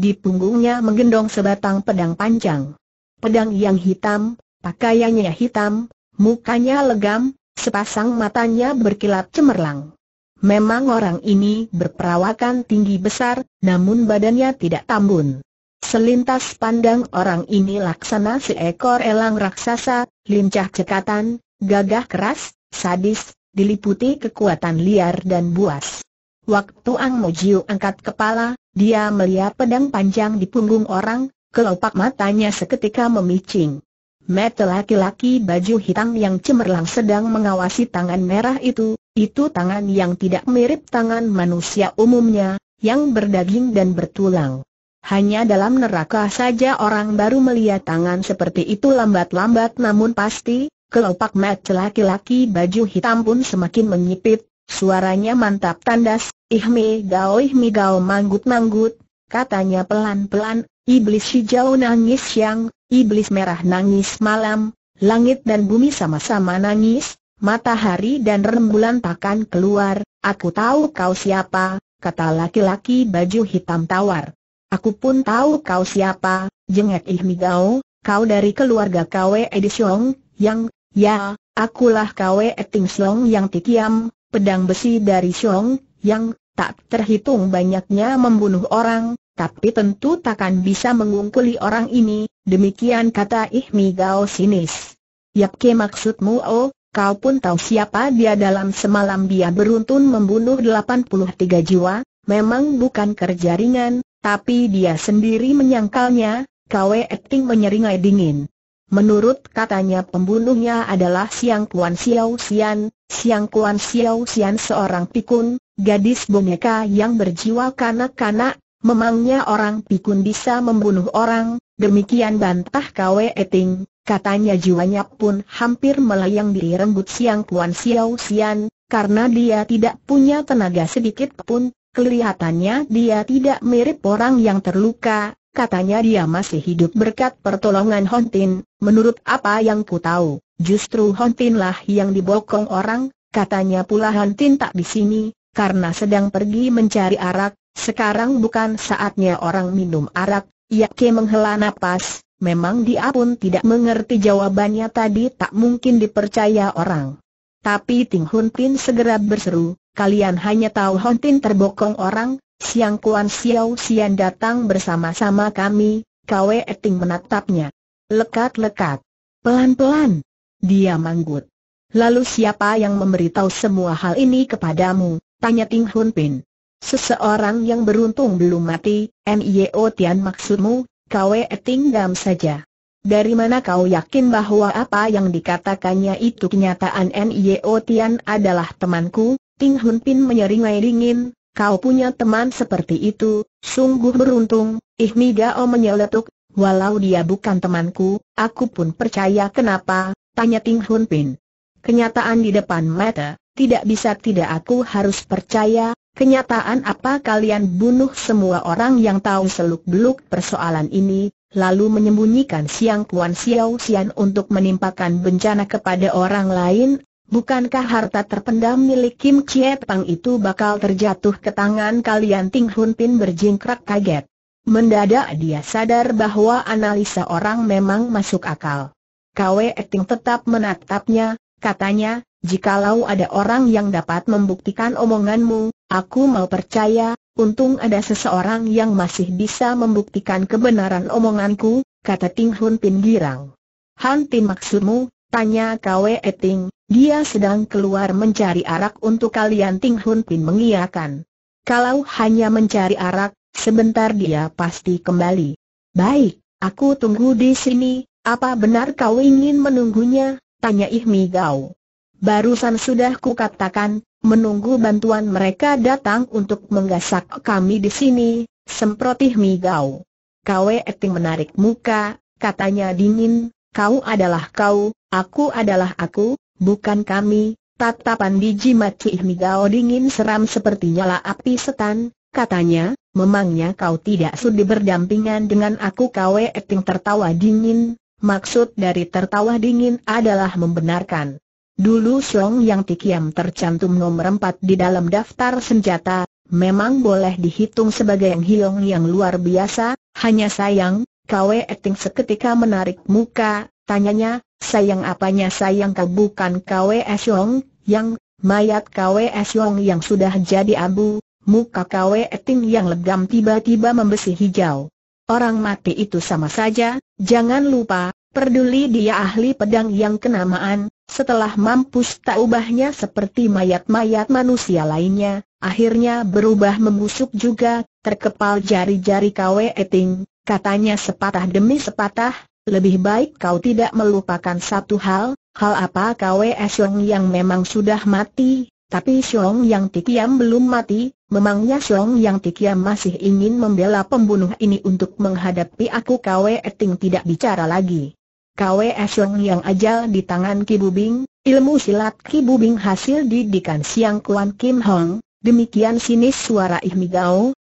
Di punggungnya menggendong sebatang pedang panjang. Pedang yang hitam, pakaiannya hitam, mukanya legam, sepasang matanya berkilat cemerlang. Memang orang ini berperawakan tinggi besar, namun badannya tidak tambun. Selintas pandang orang ini laksana seekor elang raksasa, lincah cekatan, gagah keras, sadis, diliputi kekuatan liar dan buas. Waktu Ang Mojiu angkat kepala, dia melihat pedang panjang di punggung orang, kelopak matanya seketika memicing. Mata laki-laki baju hitam yang cemerlang sedang mengawasi tangan merah itu, itu tangan yang tidak mirip tangan manusia umumnya, yang berdaging dan bertulang. Hanya dalam neraka saja orang baru melihat tangan seperti itu lambat-lambat namun pasti, kelopak mata laki-laki baju hitam pun semakin menyipit, suaranya mantap tandas, Ihme gao ihme gao manggut-manggut, katanya pelan-pelan, iblis hijau nangis siang, iblis merah nangis malam, langit dan bumi sama-sama nangis, matahari dan rembulan takkan keluar, aku tahu kau siapa, kata laki-laki baju hitam tawar. Aku pun tahu kau siapa, jengat ihme gao, kau dari keluarga KW Edisyong, yang, ya, akulah KW Eting Siong yang tikiam, pedang besi dari Siong yang tak terhitung banyaknya membunuh orang, tapi tentu takkan bisa mengungkuli orang ini, demikian kata Ihmi Gao sinis. Yapke maksudmu oh, kau pun tahu siapa dia dalam semalam dia beruntun membunuh 83 jiwa, memang bukan kerja ringan, tapi dia sendiri menyangkalnya, Kwe Acting menyeringai dingin. Menurut katanya pembunuhnya adalah Siang Kuan Xiao Xian, Siang Kuan Xiao Xian seorang pikun, gadis boneka yang berjiwa kanak-kanak, memangnya orang pikun bisa membunuh orang, demikian bantah Kwe Eting, katanya jiwanya pun hampir melayang di direnggut Siang Kuan Xiao Xian, karena dia tidak punya tenaga sedikit pun, kelihatannya dia tidak mirip orang yang terluka, katanya dia masih hidup berkat pertolongan Hontin, menurut apa yang ku tahu, justru Hontin lah yang dibokong orang, katanya pula Hontin tak di sini, karena sedang pergi mencari arak, sekarang bukan saatnya orang minum arak, Yake menghela napas, Memang dia pun tidak mengerti jawabannya tadi tak mungkin dipercaya orang. Tapi Ting Hontin segera berseru, kalian hanya tahu Hontin terbokong orang, Siang Kuan Xiao Xian datang bersama-sama kami, Kwe Eting menatapnya. Lekat-lekat. Pelan-pelan. Dia manggut. Lalu siapa yang memberitahu semua hal ini kepadamu? Tanya Ting Hun Pin. Seseorang yang beruntung belum mati, Nio Tian maksudmu, Kwe Eting gam saja. Dari mana kau yakin bahwa apa yang dikatakannya itu kenyataan Nio Tian adalah temanku? Ting Hun Pin menyeringai dingin, Kau punya teman seperti itu, sungguh beruntung, Mida Gao menyeletuk, walau dia bukan temanku, aku pun percaya kenapa, tanya Ting Hun Pin. Kenyataan di depan mata, tidak bisa tidak aku harus percaya, kenyataan apa kalian bunuh semua orang yang tahu seluk-beluk persoalan ini, lalu menyembunyikan Siang Kuan Xiao Xian untuk menimpakan bencana kepada orang lain, Bukankah harta terpendam milik Kim Chie Pang itu bakal terjatuh ke tangan kalian? Ting Hun Pin berjingkrak kaget. Mendadak dia sadar bahwa analisa orang memang masuk akal. Kwe Ting tetap menatapnya, katanya, jikalau ada orang yang dapat membuktikan omonganmu, aku mau percaya, untung ada seseorang yang masih bisa membuktikan kebenaran omonganku, kata Ting Hun Pin girang. Hanti maksudmu, tanya Kwe Ting, dia sedang keluar mencari arak untuk kalian Ting Hun Pin mengiyakan. Kalau hanya mencari arak, sebentar dia pasti kembali. Baik, aku tunggu di sini, apa benar kau ingin menunggunya? Tanya Ihmi Gao. Barusan sudah kukatakan, menunggu bantuan mereka datang untuk menggasak kami di sini, semprot Ihmi Gao. Kwe Eting menarik muka, katanya dingin, kau adalah kau, aku adalah aku, bukan kami, tatapan biji mati gao dingin seram seperti nyala api setan, katanya, memangnya kau tidak sudi berdampingan dengan aku Kwe Eting tertawa dingin, maksud dari tertawa dingin adalah membenarkan. Dulu Song Yang Tikiam tercantum nomor empat di dalam daftar senjata, memang boleh dihitung sebagai yang hiong yang luar biasa, hanya sayang, Kwe Eting seketika menarik muka, tanyanya, Sayang apanya sayang kau bukan Kwe Esyong, yang, mayat Kwe Esyong yang sudah jadi abu, muka Kwe Eting yang legam tiba-tiba membesi hijau. Orang mati itu sama saja, jangan lupa, peduli dia ahli pedang yang kenamaan, setelah mampus tak ubahnya seperti mayat-mayat manusia lainnya, akhirnya berubah membusuk juga, terkepal jari-jari Kwe Eting, katanya sepatah demi sepatah, lebih baik kau tidak melupakan satu hal, hal apa Kwe Xiong yang memang sudah mati, tapi Xiong yang Tikiam belum mati, memangnya Xiong yang Tikiam masih ingin membela pembunuh ini untuk menghadapi aku Kwe Eting tidak bicara lagi. Kwe Xiong yang ajal di tangan Ki Bubing, ilmu silat Ki Bubing hasil didikan Siang Kuan Kim Hong, demikian sinis suara Ihmi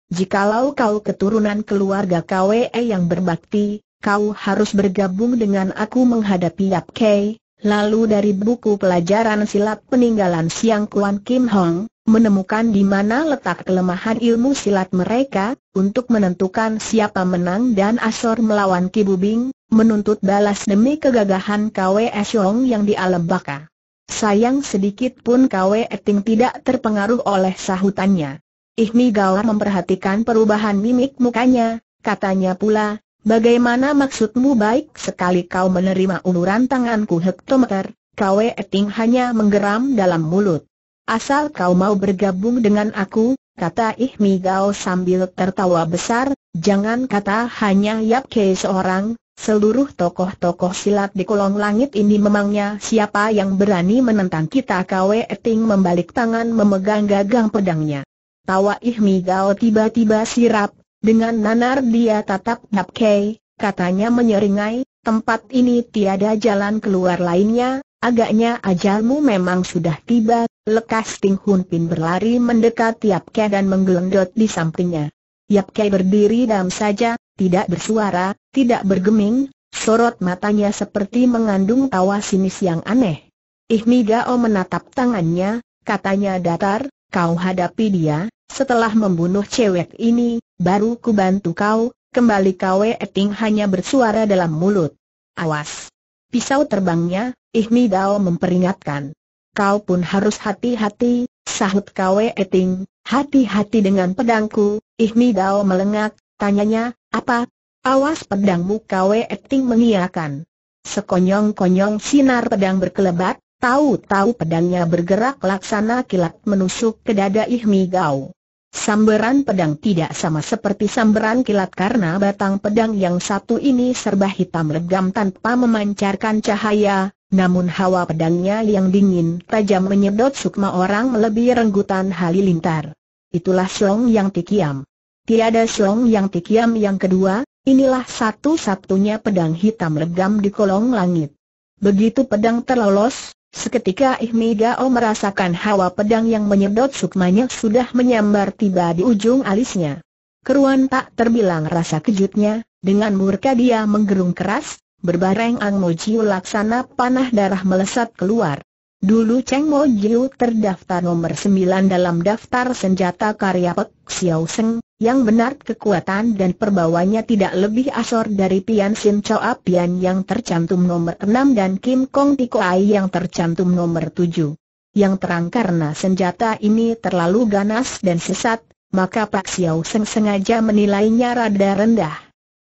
jikalau kau keturunan keluarga Kwe yang berbakti, kau harus bergabung dengan aku menghadapi Yap Kei. Lalu dari buku pelajaran silat peninggalan Siang Kuan Kim Hong, menemukan di mana letak kelemahan ilmu silat mereka, untuk menentukan siapa menang dan asor melawan Kibubing, menuntut balas demi kegagahan Kwe Esyong yang di alam baka. Sayang sedikit pun Kwe Eting tidak terpengaruh oleh sahutannya. Ihmi Gawar memperhatikan perubahan mimik mukanya, katanya pula, Bagaimana maksudmu baik sekali kau menerima uluran tanganku hektometer? kau Eting hanya menggeram dalam mulut. Asal kau mau bergabung dengan aku, kata Ihmi Gao sambil tertawa besar, jangan kata hanya Yap Kei seorang, seluruh tokoh-tokoh silat di kolong langit ini memangnya siapa yang berani menentang kita Kwe Eting membalik tangan memegang gagang pedangnya. Tawa Ihmi Gao tiba-tiba sirap, dengan nanar dia tatap Nap Kei, katanya menyeringai, tempat ini tiada jalan keluar lainnya, agaknya ajalmu memang sudah tiba, lekas Ting Hun Pin berlari mendekati Yap Kei dan menggelendot di sampingnya. Yap Kei berdiri dalam saja, tidak bersuara, tidak bergeming, sorot matanya seperti mengandung tawa sinis yang aneh. Ihmi Gao menatap tangannya, katanya datar, kau hadapi dia, setelah membunuh cewek ini, baru ku bantu kau, kembali Kwe Eting hanya bersuara dalam mulut. Awas! Pisau terbangnya, Ihmi Dao memperingatkan. Kau pun harus hati-hati, sahut Kwe Eting, hati-hati dengan pedangku, Ihmi Dao melengak, tanyanya, apa? Awas pedangmu Kwe Eting mengiakan. Sekonyong-konyong sinar pedang berkelebat, tahu-tahu pedangnya bergerak laksana kilat menusuk ke dada Ihmi Gao. Sambaran pedang tidak sama seperti sambaran kilat karena batang pedang yang satu ini serba hitam legam tanpa memancarkan cahaya, namun hawa pedangnya yang dingin tajam menyedot sukma orang lebih renggutan halilintar. Itulah Song Yang Tikiam. Tiada Song Yang Tikiam yang kedua, inilah satu-satunya pedang hitam legam di kolong langit. Begitu pedang terlolos, Seketika Gao oh merasakan hawa pedang yang menyedot sukmanya sudah menyambar tiba di ujung alisnya. Keruan tak terbilang rasa kejutnya, dengan murka dia menggerung keras, berbareng Ang Mo Jiu laksana panah darah melesat keluar. Dulu Cheng Mo Jiu terdaftar nomor 9 dalam daftar senjata karya Pek Xiao Seng, yang benar kekuatan dan perbawanya tidak lebih asor dari Pian sin Choa Pian yang tercantum nomor 6 dan Kim Kong Tiko Ai yang tercantum nomor 7. Yang terang karena senjata ini terlalu ganas dan sesat, maka Pak Xiao Seng sengaja menilainya rada rendah.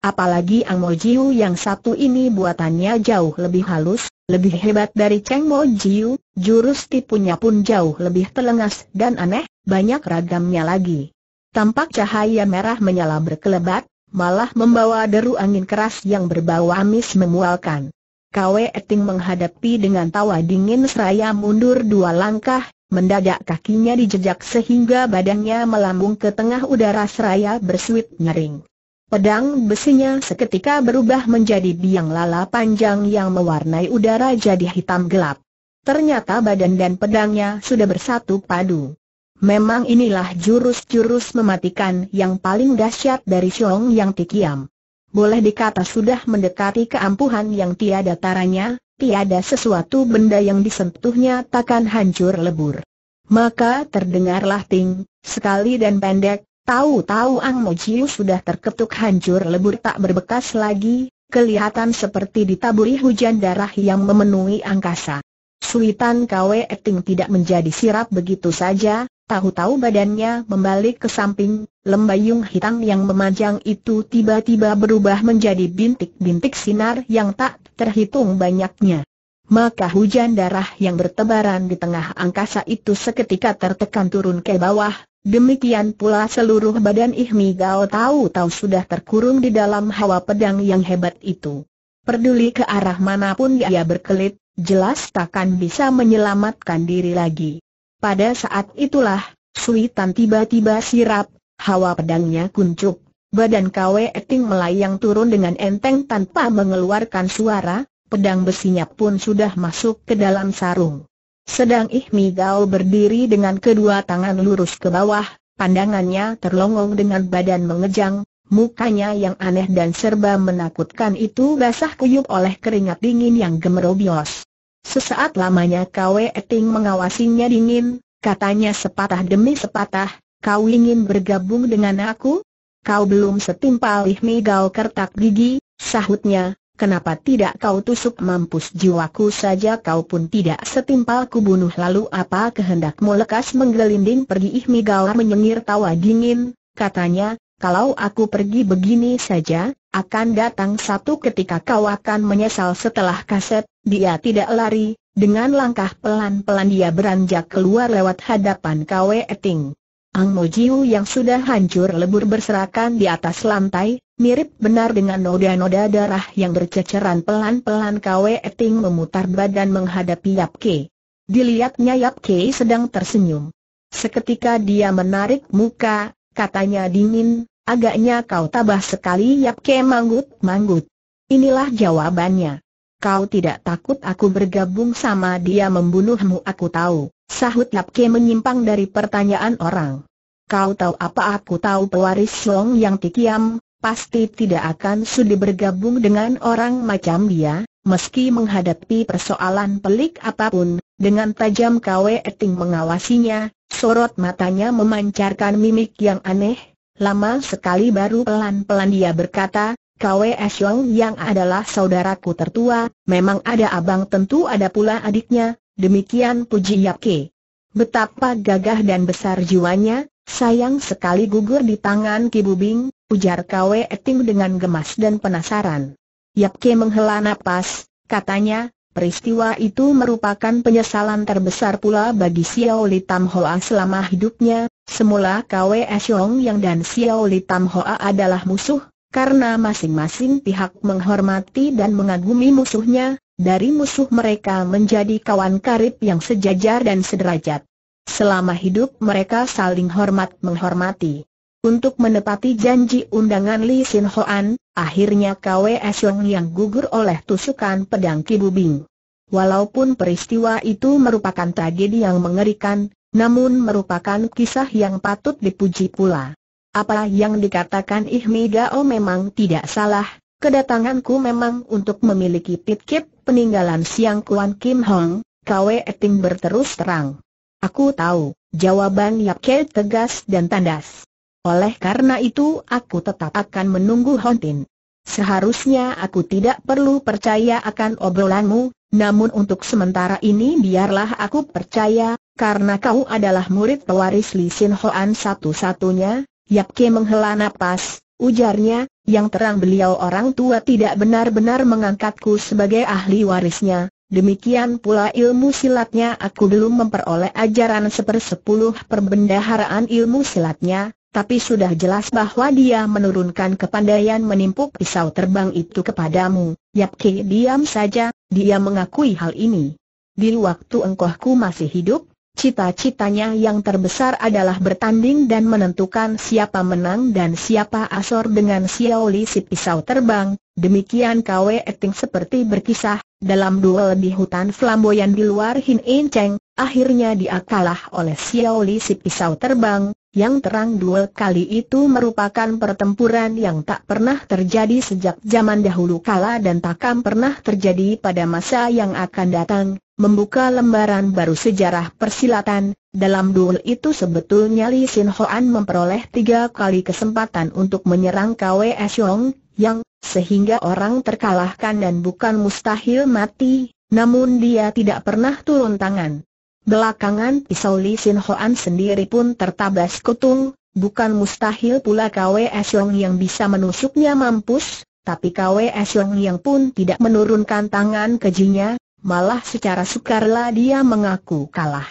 Apalagi Ang Mo Jiu yang satu ini buatannya jauh lebih halus, lebih hebat dari Cheng Mo Jiu, jurus tipunya pun jauh lebih telengas dan aneh, banyak ragamnya lagi. Tampak cahaya merah menyala berkelebat, malah membawa deru angin keras yang berbau amis memualkan. Kwe Eting menghadapi dengan tawa dingin seraya mundur dua langkah, mendadak kakinya dijejak sehingga badannya melambung ke tengah udara seraya bersuit nyering. Pedang besinya seketika berubah menjadi biang lala panjang yang mewarnai udara jadi hitam gelap. Ternyata badan dan pedangnya sudah bersatu padu. Memang inilah jurus-jurus mematikan yang paling dahsyat dari Xiong Yang Tikiam. Boleh dikata sudah mendekati keampuhan yang tiada taranya, tiada sesuatu benda yang disentuhnya takkan hancur lebur. Maka terdengarlah ting, sekali dan pendek, tahu-tahu Ang Mojiu sudah terketuk hancur lebur tak berbekas lagi, kelihatan seperti ditaburi hujan darah yang memenuhi angkasa. Suitan Kwe Eting tidak menjadi sirap begitu saja, Tahu-tahu badannya membalik ke samping, lembayung hitam yang memanjang itu tiba-tiba berubah menjadi bintik-bintik sinar yang tak terhitung banyaknya. Maka hujan darah yang bertebaran di tengah angkasa itu seketika tertekan turun ke bawah, demikian pula seluruh badan Ihmi Gao tahu-tahu sudah terkurung di dalam hawa pedang yang hebat itu. Perduli ke arah manapun ia berkelit, jelas takkan bisa menyelamatkan diri lagi. Pada saat itulah, Suitan tiba-tiba sirap, hawa pedangnya kuncup, badan Kwe Ting melayang turun dengan enteng tanpa mengeluarkan suara, pedang besinya pun sudah masuk ke dalam sarung. Sedang Ihmi Gao berdiri dengan kedua tangan lurus ke bawah, pandangannya terlongong dengan badan mengejang, Mukanya yang aneh dan serba menakutkan itu basah kuyup oleh keringat dingin yang gemerobios. Sesaat lamanya kau Eting mengawasinya dingin, katanya sepatah demi sepatah, kau ingin bergabung dengan aku? Kau belum setimpal ihmi gau kertak gigi, sahutnya, kenapa tidak kau tusuk mampus jiwaku saja kau pun tidak setimpal ku bunuh lalu apa kehendakmu lekas menggelinding pergi ihmi gau menyengir tawa dingin, katanya, kalau aku pergi begini saja, akan datang satu ketika kau akan menyesal setelah kaset, dia tidak lari, dengan langkah pelan-pelan dia beranjak keluar lewat hadapan Kwe Eting. Ang Mojiu yang sudah hancur lebur berserakan di atas lantai, mirip benar dengan noda-noda darah yang berceceran pelan-pelan Kwe Eting memutar badan menghadapi Yap Ke. Dilihatnya Yap Ke sedang tersenyum. Seketika dia menarik muka, katanya dingin, agaknya kau tabah sekali Yap Ke manggut-manggut. Inilah jawabannya. Kau tidak takut aku bergabung sama dia membunuhmu aku tahu, sahut Lapke Ke menyimpang dari pertanyaan orang. Kau tahu apa aku tahu pewaris Long yang tikiam, pasti tidak akan sudi bergabung dengan orang macam dia, meski menghadapi persoalan pelik apapun, dengan tajam Kwe Eting mengawasinya, sorot matanya memancarkan mimik yang aneh, lama sekali baru pelan-pelan dia berkata, KWS Long yang adalah saudaraku tertua, memang ada abang tentu ada pula adiknya, demikian puji Yap Ke. Betapa gagah dan besar jiwanya, sayang sekali gugur di tangan Ki Bubing, ujar KW Ting dengan gemas dan penasaran. Yap Yapke menghela nafas. katanya, peristiwa itu merupakan penyesalan terbesar pula bagi Xiao Li Tam Hoa selama hidupnya, semula KW Esyong yang dan Xiao Li Tam Hoa adalah musuh, karena masing-masing pihak menghormati dan mengagumi musuhnya, dari musuh mereka menjadi kawan karib yang sejajar dan sederajat. Selama hidup mereka saling hormat menghormati. Untuk menepati janji undangan Li Sin Hoan, akhirnya Kwe Esyong yang gugur oleh tusukan pedang Kibubing. Walaupun peristiwa itu merupakan tragedi yang mengerikan, namun merupakan kisah yang patut dipuji pula. Apa yang dikatakan Ihmigao oh memang tidak salah, kedatanganku memang untuk memiliki pitkip peninggalan siang Kuan Kim Hong, Kwe Eting berterus terang. Aku tahu, jawaban Yap Ke tegas dan tandas. Oleh karena itu aku tetap akan menunggu Hontin. Seharusnya aku tidak perlu percaya akan obrolanmu, namun untuk sementara ini biarlah aku percaya, karena kau adalah murid pewaris Li Sin Hoan satu-satunya, Yap Yapke menghela nafas, ujarnya, yang terang beliau orang tua tidak benar-benar mengangkatku sebagai ahli warisnya, demikian pula ilmu silatnya aku belum memperoleh ajaran sepersepuluh perbendaharaan ilmu silatnya, tapi sudah jelas bahwa dia menurunkan kepandaian menimpuk pisau terbang itu kepadamu. Yap Yapke diam saja, dia mengakui hal ini. Di waktu engkohku masih hidup, Cita-citanya yang terbesar adalah bertanding dan menentukan siapa menang dan siapa asor dengan Xiaoli si pisau terbang, demikian Kwe Eting seperti berkisah, dalam duel di hutan flamboyan di luar Hin In Cheng, akhirnya dia kalah oleh Xiaoli si pisau terbang, yang terang duel kali itu merupakan pertempuran yang tak pernah terjadi sejak zaman dahulu kala dan takkan pernah terjadi pada masa yang akan datang, membuka lembaran baru sejarah persilatan, dalam duel itu sebetulnya Li Sin Hoan memperoleh tiga kali kesempatan untuk menyerang Kwee Xiong, yang, sehingga orang terkalahkan dan bukan mustahil mati, namun dia tidak pernah turun tangan. Belakangan pisau Li Sin Hoan sendiri pun tertabas kutung, bukan mustahil pula Kwee Yong yang bisa menusuknya mampus, tapi Kwee Yong yang pun tidak menurunkan tangan kejinya, malah secara sukarela dia mengaku kalah.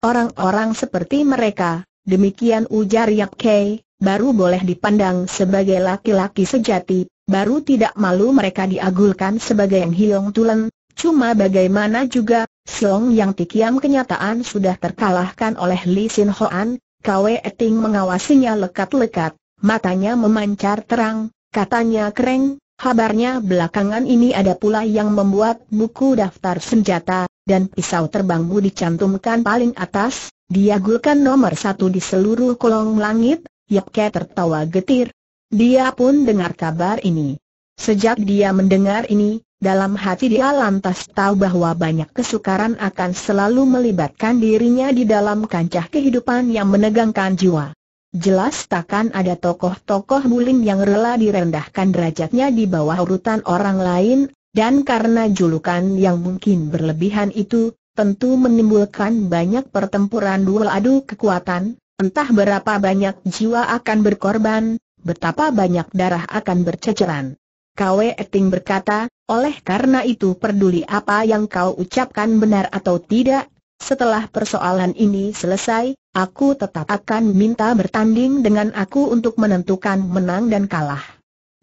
Orang-orang seperti mereka, demikian ujar Yap Kei, baru boleh dipandang sebagai laki-laki sejati, baru tidak malu mereka diagulkan sebagai yang hilang tulen, Cuma bagaimana juga, Siong Yang Tikiam kenyataan sudah terkalahkan oleh Li Sin Hoan, Kwe Eting mengawasinya lekat-lekat, matanya memancar terang, katanya kereng, Kabarnya belakangan ini ada pula yang membuat buku daftar senjata, dan pisau terbangmu dicantumkan paling atas, dia gulkan nomor satu di seluruh kolong langit, Yapke tertawa getir. Dia pun dengar kabar ini. Sejak dia mendengar ini, dalam hati dia lantas tahu bahwa banyak kesukaran akan selalu melibatkan dirinya di dalam kancah kehidupan yang menegangkan jiwa. Jelas takkan ada tokoh-tokoh bulim yang rela direndahkan derajatnya di bawah urutan orang lain, dan karena julukan yang mungkin berlebihan itu, tentu menimbulkan banyak pertempuran duel adu kekuatan, entah berapa banyak jiwa akan berkorban, betapa banyak darah akan berceceran. Kwe Eting berkata, oleh karena itu peduli apa yang kau ucapkan benar atau tidak, setelah persoalan ini selesai, aku tetap akan minta bertanding dengan aku untuk menentukan menang dan kalah.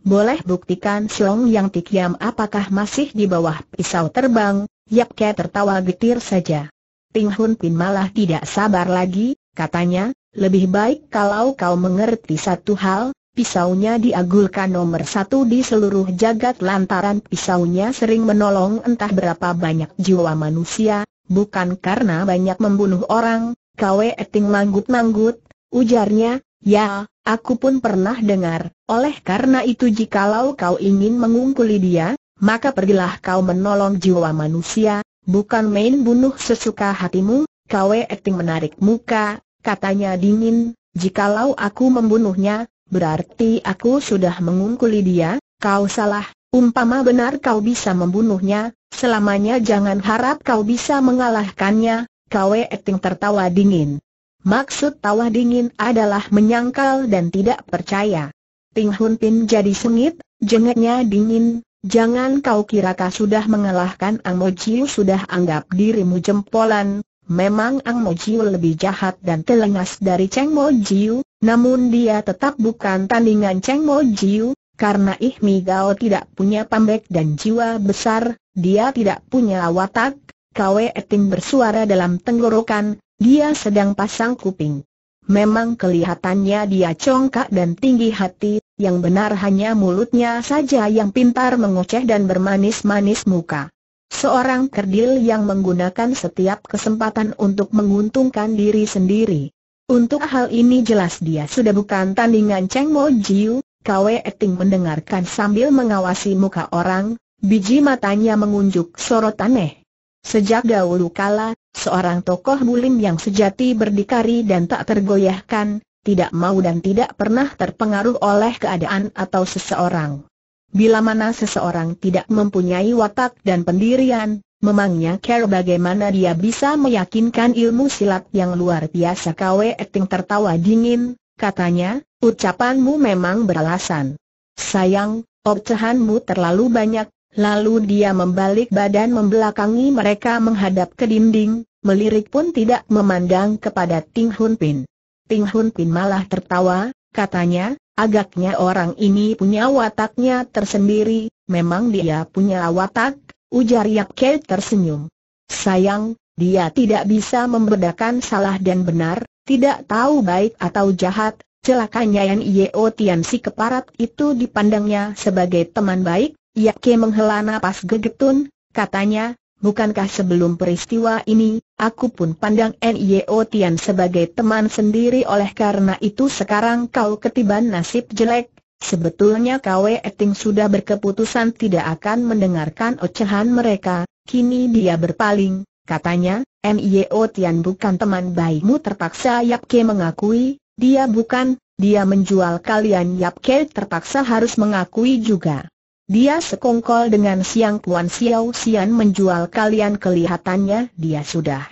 Boleh buktikan Xiong Yang Tikiam apakah masih di bawah pisau terbang, Yap Ke tertawa getir saja. Ping Hun Pin malah tidak sabar lagi, katanya, lebih baik kalau kau mengerti satu hal, pisaunya diagulkan nomor satu di seluruh jagat lantaran pisaunya sering menolong entah berapa banyak jiwa manusia, bukan karena banyak membunuh orang, Kwe Eting manggut-manggut, ujarnya, ya, aku pun pernah dengar, oleh karena itu jikalau kau ingin mengungkuli dia, maka pergilah kau menolong jiwa manusia, bukan main bunuh sesuka hatimu, Kwe Eting menarik muka, katanya dingin, jikalau aku membunuhnya, berarti aku sudah mengungkuli dia, kau salah, Umpama benar kau bisa membunuhnya, selamanya jangan harap kau bisa mengalahkannya, Kwe Eting tertawa dingin. Maksud tawa dingin adalah menyangkal dan tidak percaya. Ting Hun Pin jadi sengit, jengeknya dingin, jangan kau kira kau sudah mengalahkan Ang Mo Chiu sudah anggap dirimu jempolan. Memang Ang Mo Chiu lebih jahat dan telengas dari Cheng Mo Jiu, namun dia tetap bukan tandingan Cheng Mo Jiu, karena Ihmi Gao tidak punya pambek dan jiwa besar, dia tidak punya watak, Kwe Eting bersuara dalam tenggorokan, dia sedang pasang kuping. Memang kelihatannya dia congkak dan tinggi hati, yang benar hanya mulutnya saja yang pintar mengoceh dan bermanis-manis muka. Seorang kerdil yang menggunakan setiap kesempatan untuk menguntungkan diri sendiri. Untuk hal ini jelas dia sudah bukan tandingan Cheng Mo Jiu, Kwe Eting mendengarkan sambil mengawasi muka orang, biji matanya mengunjuk sorot aneh. Sejak dahulu kala, seorang tokoh bulim yang sejati berdikari dan tak tergoyahkan, tidak mau dan tidak pernah terpengaruh oleh keadaan atau seseorang. Bila mana seseorang tidak mempunyai watak dan pendirian, memangnya care bagaimana dia bisa meyakinkan ilmu silat yang luar biasa Kwe Eting tertawa dingin, katanya, ucapanmu memang beralasan. Sayang, obcehanmu terlalu banyak, lalu dia membalik badan membelakangi mereka menghadap ke dinding, melirik pun tidak memandang kepada Ting Hun Pin. Ting Hun Pin malah tertawa, katanya, agaknya orang ini punya wataknya tersendiri, memang dia punya watak, ujar Yap Kei tersenyum. Sayang, dia tidak bisa membedakan salah dan benar, tidak tahu baik atau jahat, celakanya Yan Yeo Tian si keparat itu dipandangnya sebagai teman baik, yakin menghela napas gegetun, katanya, bukankah sebelum peristiwa ini, aku pun pandang N.I.O. Tian sebagai teman sendiri oleh karena itu sekarang kau ketiban nasib jelek, sebetulnya Kwe Eting sudah berkeputusan tidak akan mendengarkan ocehan mereka, kini dia berpaling, Katanya, Mio Tian bukan teman baikmu terpaksa Yap Ke mengakui, dia bukan, dia menjual kalian Yap Ke terpaksa harus mengakui juga. Dia sekongkol dengan Siang Puan Xiao Xian menjual kalian kelihatannya dia sudah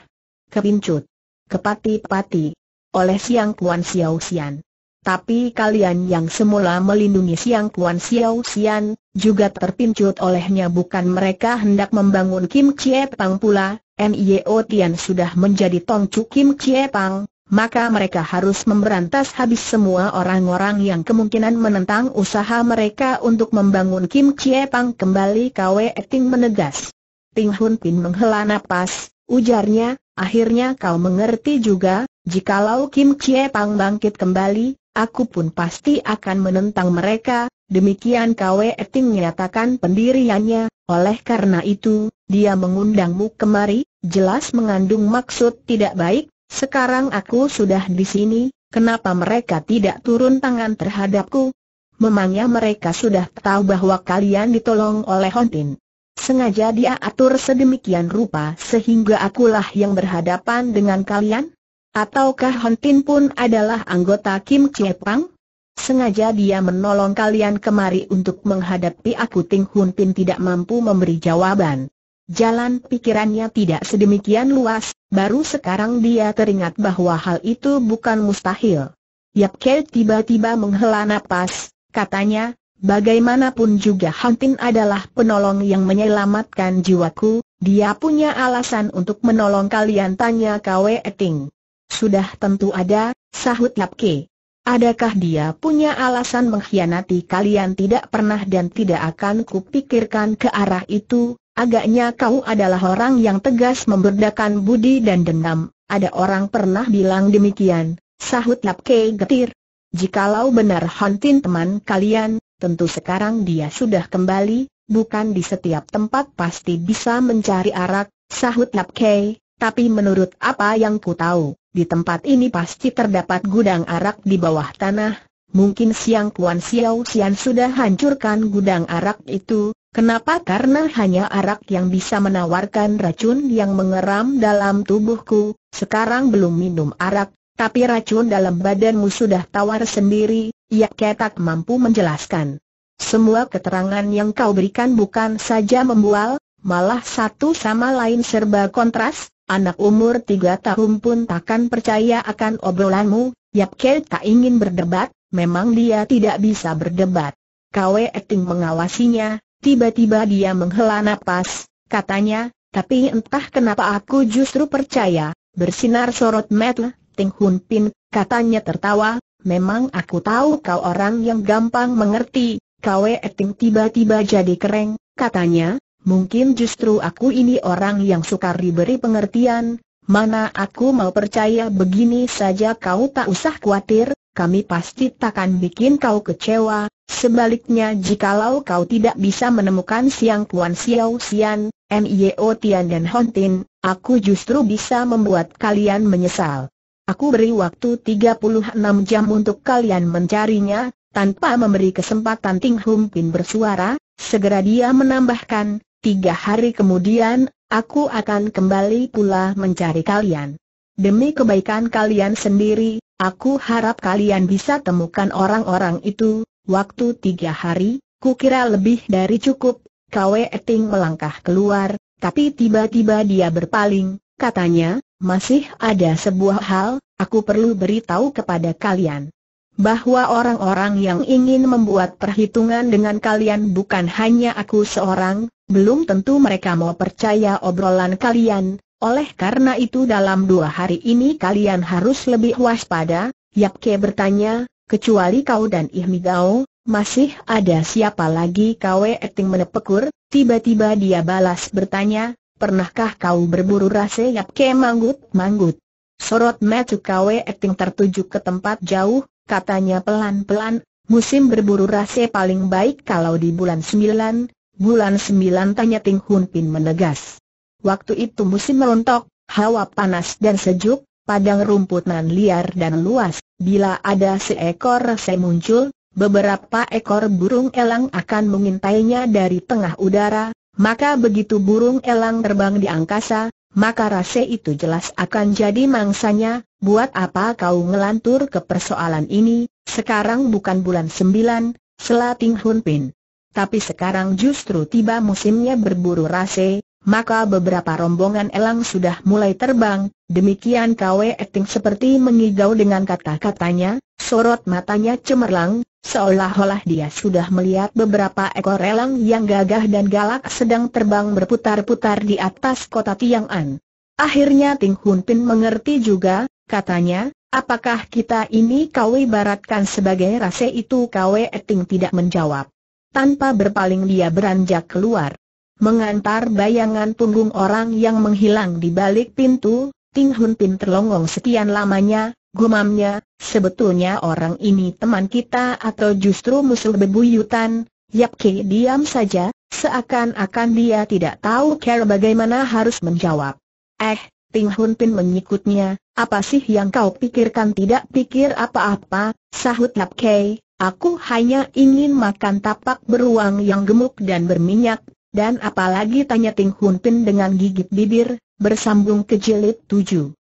kepincut, kepati-pati oleh Siang Puan Xiao Xian. Tapi kalian yang semula melindungi Siang Kuan Xiao Xian, juga terpincut olehnya bukan mereka hendak membangun Kim Chie Pang pula, Nio Tian sudah menjadi Tongcu Kim Chie Pang, maka mereka harus memberantas habis semua orang-orang yang kemungkinan menentang usaha mereka untuk membangun Kim Chie Pang kembali Kwe Ting menegas. Ting Hun Pin menghela napas, ujarnya, akhirnya kau mengerti juga, jikalau Kim Chie Pang bangkit kembali, aku pun pasti akan menentang mereka, demikian Kwe Eting menyatakan pendiriannya, oleh karena itu, dia mengundangmu kemari, jelas mengandung maksud tidak baik, sekarang aku sudah di sini, kenapa mereka tidak turun tangan terhadapku? Memangnya mereka sudah tahu bahwa kalian ditolong oleh Hontin. Sengaja dia atur sedemikian rupa sehingga akulah yang berhadapan dengan kalian? Ataukah Hontin pun adalah anggota Kim Pang? Sengaja dia menolong kalian kemari untuk menghadapi aku Ting Hun Pin tidak mampu memberi jawaban. Jalan pikirannya tidak sedemikian luas, baru sekarang dia teringat bahwa hal itu bukan mustahil. Yap Ke tiba-tiba menghela napas, katanya, bagaimanapun juga Hantin adalah penolong yang menyelamatkan jiwaku, dia punya alasan untuk menolong kalian tanya Kwe Eting. Sudah tentu ada, sahut Yap Ke. Adakah dia punya alasan mengkhianati kalian tidak pernah dan tidak akan kupikirkan ke arah itu, agaknya kau adalah orang yang tegas memberdakan budi dan dendam, ada orang pernah bilang demikian, sahut Lap Ke getir. Jikalau benar hunting teman kalian, tentu sekarang dia sudah kembali, bukan di setiap tempat pasti bisa mencari arak, sahut Lap Ke, tapi menurut apa yang ku tahu, di tempat ini pasti terdapat gudang arak di bawah tanah, mungkin Siang Kuan Xiao Xian sudah hancurkan gudang arak itu, kenapa karena hanya arak yang bisa menawarkan racun yang mengeram dalam tubuhku, sekarang belum minum arak, tapi racun dalam badanmu sudah tawar sendiri, ia ya ketak mampu menjelaskan. Semua keterangan yang kau berikan bukan saja membual, malah satu sama lain serba kontras, Anak umur tiga tahun pun takkan percaya akan obrolanmu, Yap Ke tak ingin berdebat, memang dia tidak bisa berdebat. Kwe Eting mengawasinya, tiba-tiba dia menghela napas, katanya, tapi entah kenapa aku justru percaya, bersinar sorot metel, Ting Hun Pin, katanya tertawa, memang aku tahu kau orang yang gampang mengerti, Kwe Eting tiba-tiba jadi kereng, katanya, Mungkin justru aku ini orang yang sukar diberi pengertian, mana aku mau percaya begini saja kau tak usah khawatir, kami pasti takkan bikin kau kecewa, sebaliknya jikalau kau tidak bisa menemukan Siang Kuan Xiao Xian, M.I.O. Tian dan Hontin, aku justru bisa membuat kalian menyesal. Aku beri waktu 36 jam untuk kalian mencarinya, tanpa memberi kesempatan Ting Hum bersuara, segera dia menambahkan, Tiga hari kemudian, aku akan kembali pula mencari kalian. Demi kebaikan kalian sendiri, aku harap kalian bisa temukan orang-orang itu. Waktu tiga hari, kukira lebih dari cukup. Kwe Eting melangkah keluar, tapi tiba-tiba dia berpaling. Katanya, masih ada sebuah hal, aku perlu beritahu kepada kalian bahwa orang-orang yang ingin membuat perhitungan dengan kalian bukan hanya aku seorang, belum tentu mereka mau percaya obrolan kalian, oleh karena itu dalam dua hari ini kalian harus lebih waspada, Yap Yapke bertanya, kecuali kau dan Ihmigao, masih ada siapa lagi kau Eting menepekur, tiba-tiba dia balas bertanya, pernahkah kau berburu rase Yap Yapke manggut-manggut? Sorot Metu kawe Eting tertuju ke tempat jauh, katanya pelan-pelan, musim berburu rase paling baik kalau di bulan 9, Bulan sembilan tanya Ting Hun Pin menegas. Waktu itu musim merontok, hawa panas dan sejuk, padang rumput nan liar dan luas. Bila ada seekor rese muncul, beberapa ekor burung elang akan mengintainya dari tengah udara, maka begitu burung elang terbang di angkasa, maka rase itu jelas akan jadi mangsanya, buat apa kau ngelantur ke persoalan ini, sekarang bukan bulan sembilan, selating Hun Pin tapi sekarang justru tiba musimnya berburu rase, maka beberapa rombongan elang sudah mulai terbang, demikian Kwe Eting seperti mengigau dengan kata-katanya, sorot matanya cemerlang, seolah-olah dia sudah melihat beberapa ekor elang yang gagah dan galak sedang terbang berputar-putar di atas kota Tiang'an. Akhirnya Ting Hun Pin mengerti juga, katanya, apakah kita ini Kwe baratkan sebagai rase itu Kwe Eting tidak menjawab. Tanpa berpaling dia beranjak keluar. Mengantar bayangan punggung orang yang menghilang di balik pintu, Ting Hun Pin terlonggong sekian lamanya, gumamnya, sebetulnya orang ini teman kita atau justru musuh bebuyutan, Yap Ki diam saja, seakan-akan dia tidak tahu cara bagaimana harus menjawab. Eh, Ting Hun Pin menyikutnya, apa sih yang kau pikirkan tidak pikir apa-apa, sahut Yap Ke, Aku hanya ingin makan tapak beruang yang gemuk dan berminyak, dan apalagi tanya Ting Hun Pin dengan gigit bibir, bersambung ke jilid tujuh.